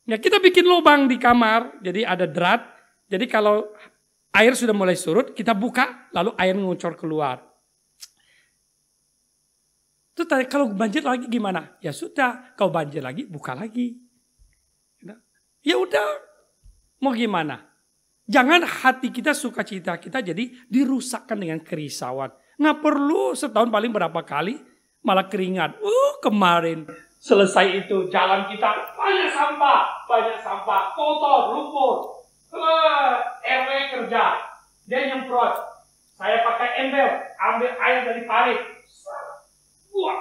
ya kita bikin lubang di kamar. Jadi ada derat. Jadi kalau air sudah mulai surut, kita buka. Lalu air ngucur keluar. Terus kalau banjir lagi gimana? Ya sudah, kalau banjir lagi buka lagi. Ya udah, mau gimana? Jangan hati kita suka cita kita jadi dirusakkan dengan kerisauan. Nggak perlu setahun paling berapa kali malah keringat. Uh kemarin selesai itu jalan kita banyak sampah, banyak sampah, kotor, lumpur. Uh, eh, RW kerja, dia nyemprot. Saya pakai ember, ambil air dari parit. Buang.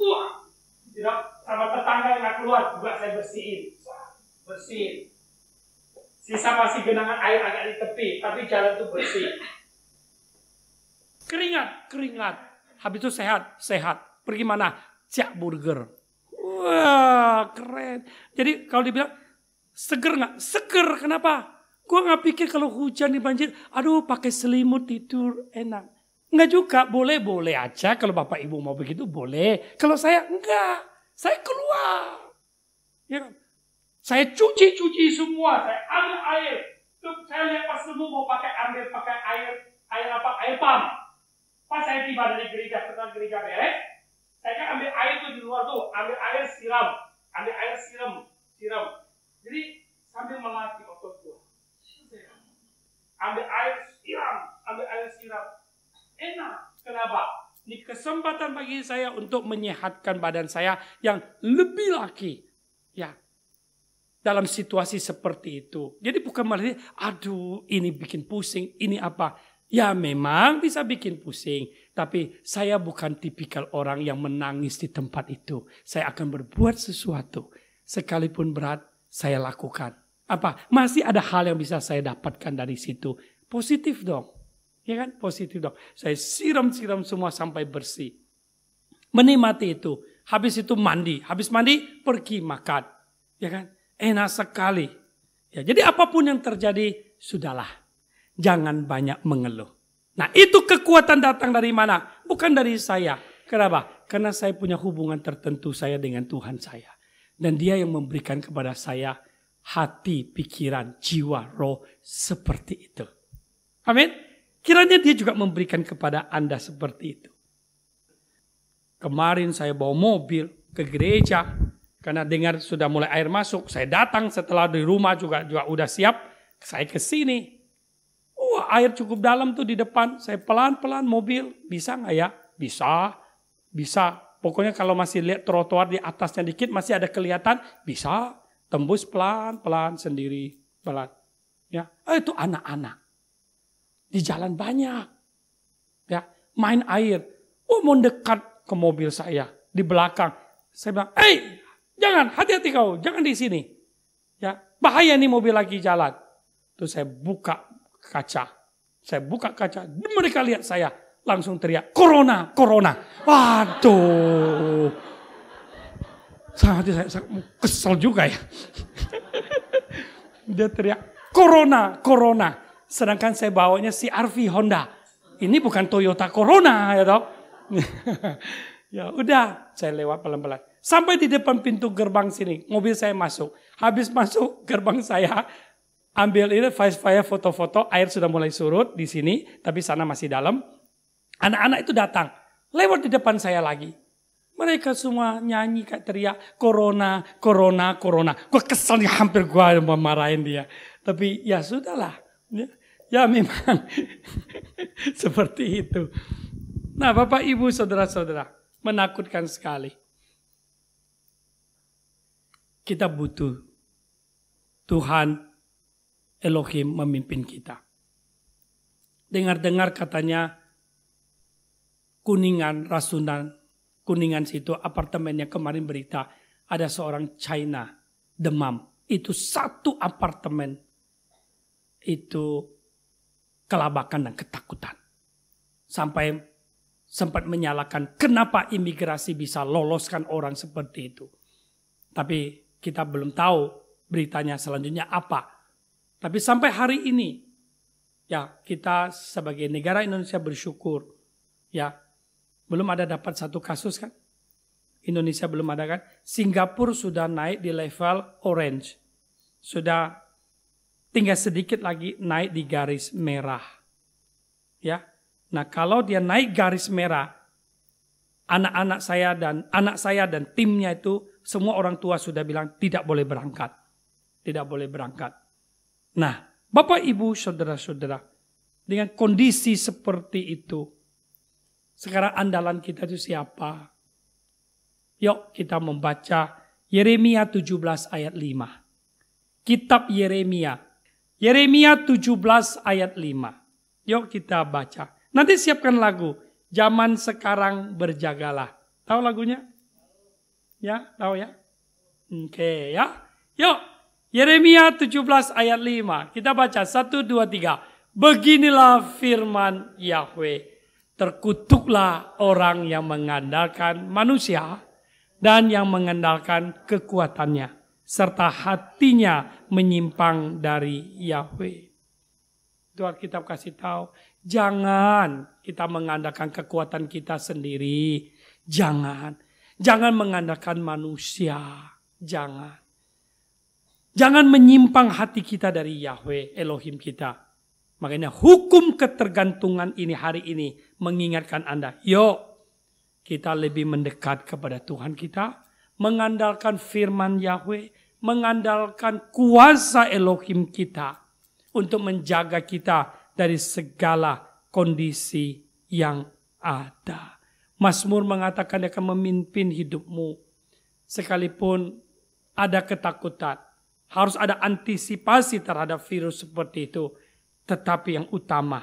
Buang. Tidak sama tetangga yang keluar juga saya bersihin. Bersihin. Sisa masih genangan air agak di tepi, tapi jalan itu bersih. Keringat, keringat. Habis itu sehat, sehat. Pergi mana? Cak burger. Wah, keren. Jadi kalau dibilang seger nggak? Seger, kenapa? Gue nggak pikir kalau hujan di banjir, aduh pakai selimut tidur enak. Enggak juga, boleh-boleh aja kalau Bapak Ibu mau begitu boleh. Kalau saya enggak. Saya keluar. Ya Saya cuci-cuci semua. Saya ambil air. Tuh, saya lihat pas semua mau pakai ambil pakai air air apa? Air pam. Pas saya tiba dari gereja setelah gereja beres, saya kan ambil air tuh di luar tuh, ambil air siram, ambil air siram, siram. Jadi sambil melatih otot gua. Ambil air siram, ambil air siram. Enak. Kenapa? Ini kesempatan bagi saya untuk menyehatkan badan saya yang lebih laki. Ya, dalam situasi seperti itu. Jadi bukan malah aduh ini bikin pusing, ini apa. Ya memang bisa bikin pusing, tapi saya bukan tipikal orang yang menangis di tempat itu. Saya akan berbuat sesuatu, sekalipun berat saya lakukan. Apa? Masih ada hal yang bisa saya dapatkan dari situ. Positif dong. Ya kan? Positif dong. Saya siram-siram semua sampai bersih. Menikmati itu. Habis itu mandi. Habis mandi pergi makan. Ya kan? Enak sekali. Ya, jadi apapun yang terjadi, sudahlah. Jangan banyak mengeluh. Nah itu kekuatan datang dari mana? Bukan dari saya. Kenapa? Karena saya punya hubungan tertentu saya dengan Tuhan saya. Dan dia yang memberikan kepada saya hati, pikiran, jiwa, roh seperti itu. Amin. Kiranya dia juga memberikan kepada Anda seperti itu. Kemarin saya bawa mobil ke gereja karena dengar sudah mulai air masuk. Saya datang setelah di rumah juga juga udah siap. Saya ke sini. Wah, oh, air cukup dalam tuh di depan. Saya pelan-pelan mobil. Bisa nggak ya? Bisa. Bisa. Pokoknya kalau masih lihat trotoar di atasnya dikit masih ada kelihatan. Bisa. Tembus pelan-pelan sendiri. Pelan. Ya, oh, itu anak-anak. Di jalan banyak. Ya, main air. Oh, mau dekat ke mobil saya di belakang. Saya bilang, "Hei, jangan, hati-hati kau, jangan di sini." Ya, bahaya nih mobil lagi jalan. Terus saya buka kaca. Saya buka kaca, mereka lihat saya, langsung teriak, "Corona, corona." Waduh. Sangat saya, saya kesel juga ya. Dia teriak, "Corona, corona." Sedangkan saya bawanya si RV Honda. Ini bukan Toyota Corona ya dok. ya udah saya lewat pelan-pelan. Sampai di depan pintu gerbang sini. Mobil saya masuk. Habis masuk gerbang saya ambil ini fire foto-foto. Air sudah mulai surut di sini. Tapi sana masih dalam. Anak-anak itu datang. Lewat di depan saya lagi. Mereka semua nyanyi kayak teriak corona, corona, corona. Gue kesel, hampir gue marahin dia. Tapi ya sudahlah. Ya. Ya memang seperti itu. Nah Bapak Ibu Saudara-saudara, menakutkan sekali. Kita butuh Tuhan Elohim memimpin kita. Dengar-dengar katanya Kuningan, Rasunan, Kuningan situ apartemennya kemarin berita ada seorang China demam. Itu satu apartemen itu kelabakan dan ketakutan. Sampai sempat menyalahkan kenapa imigrasi bisa loloskan orang seperti itu. Tapi kita belum tahu beritanya selanjutnya apa. Tapi sampai hari ini ya kita sebagai negara Indonesia bersyukur ya belum ada dapat satu kasus kan Indonesia belum ada kan Singapura sudah naik di level orange sudah tinggal sedikit lagi naik di garis merah. Ya. Nah, kalau dia naik garis merah, anak-anak saya dan anak saya dan timnya itu semua orang tua sudah bilang tidak boleh berangkat. Tidak boleh berangkat. Nah, Bapak Ibu, saudara-saudara, dengan kondisi seperti itu, sekarang andalan kita itu siapa? Yuk kita membaca Yeremia 17 ayat 5. Kitab Yeremia Yeremia 17 ayat 5. Yuk kita baca. Nanti siapkan lagu. Zaman sekarang berjagalah. Tahu lagunya? Ya, tahu ya? Oke okay, ya. Yuk, Yeremia 17 ayat 5. Kita baca 1, 2, 3. Beginilah firman Yahweh. Terkutuklah orang yang mengandalkan manusia dan yang mengandalkan kekuatannya serta hatinya menyimpang dari Yahweh. Tuhan kita kasih tahu, jangan kita mengandalkan kekuatan kita sendiri. Jangan. Jangan mengandalkan manusia. Jangan. Jangan menyimpang hati kita dari Yahweh Elohim kita. Makanya hukum ketergantungan ini hari ini mengingatkan Anda, yuk kita lebih mendekat kepada Tuhan kita, mengandalkan firman Yahweh, mengandalkan kuasa Elohim kita untuk menjaga kita dari segala kondisi yang ada. Masmur mengatakan dia akan memimpin hidupmu. Sekalipun ada ketakutan, harus ada antisipasi terhadap virus seperti itu. Tetapi yang utama,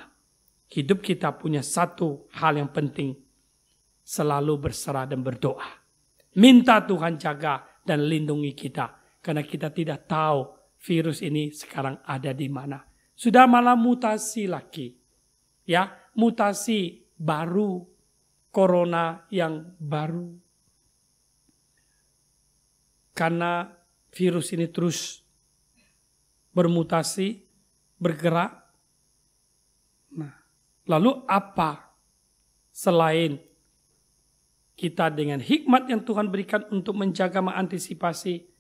hidup kita punya satu hal yang penting. Selalu berserah dan berdoa. Minta Tuhan jaga dan lindungi kita karena kita tidak tahu virus ini sekarang ada di mana. Sudah malah mutasi lagi. Ya, mutasi baru corona yang baru. Karena virus ini terus bermutasi, bergerak. Nah, lalu apa selain kita dengan hikmat yang Tuhan berikan untuk menjaga mengantisipasi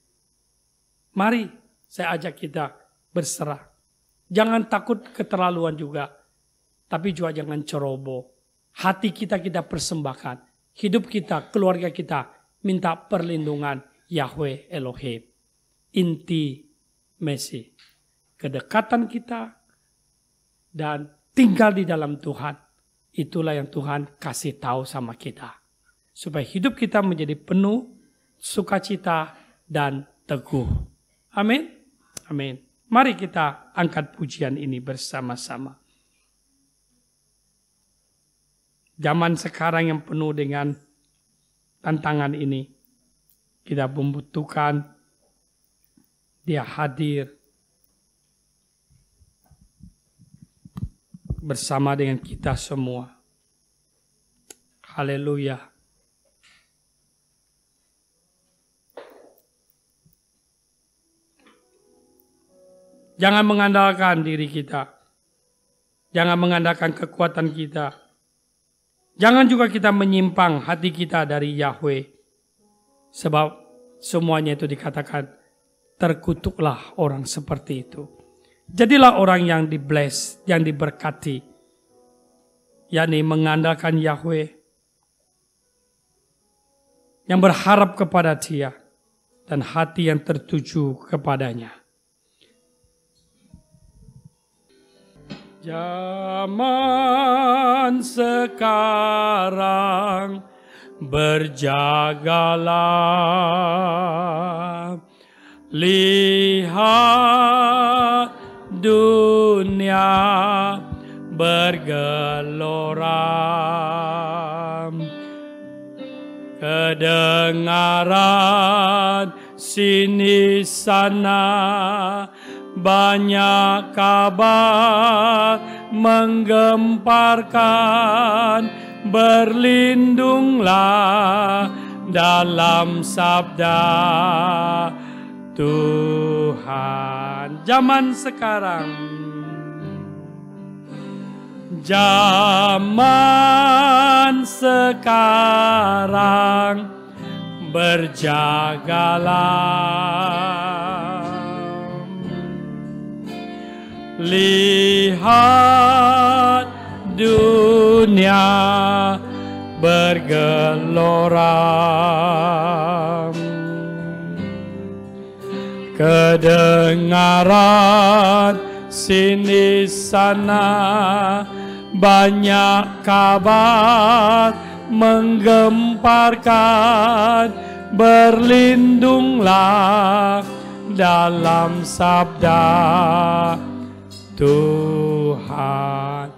Mari saya ajak kita berserah. Jangan takut keterlaluan juga. Tapi juga jangan ceroboh. Hati kita kita persembahkan. Hidup kita, keluarga kita minta perlindungan Yahweh Elohim. Inti Messi. Kedekatan kita dan tinggal di dalam Tuhan. Itulah yang Tuhan kasih tahu sama kita. Supaya hidup kita menjadi penuh sukacita dan teguh. Amin. Amin. Mari kita angkat pujian ini bersama-sama. Zaman sekarang yang penuh dengan tantangan ini, kita membutuhkan Dia hadir bersama dengan kita semua. Haleluya! Jangan mengandalkan diri kita. Jangan mengandalkan kekuatan kita. Jangan juga kita menyimpang hati kita dari Yahweh. Sebab semuanya itu dikatakan terkutuklah orang seperti itu. Jadilah orang yang dibless, yang diberkati. yakni mengandalkan Yahweh. Yang berharap kepada dia dan hati yang tertuju kepadanya. Zaman sekarang berjagalah lihat dunia bergelora kedengaran sini sana banyak kabar menggemparkan berlindunglah dalam sabda Tuhan zaman sekarang zaman sekarang berjagalah Lihat dunia bergelora Kedengaran sini sana Banyak kabar menggemparkan Berlindunglah dalam sabda Tuhan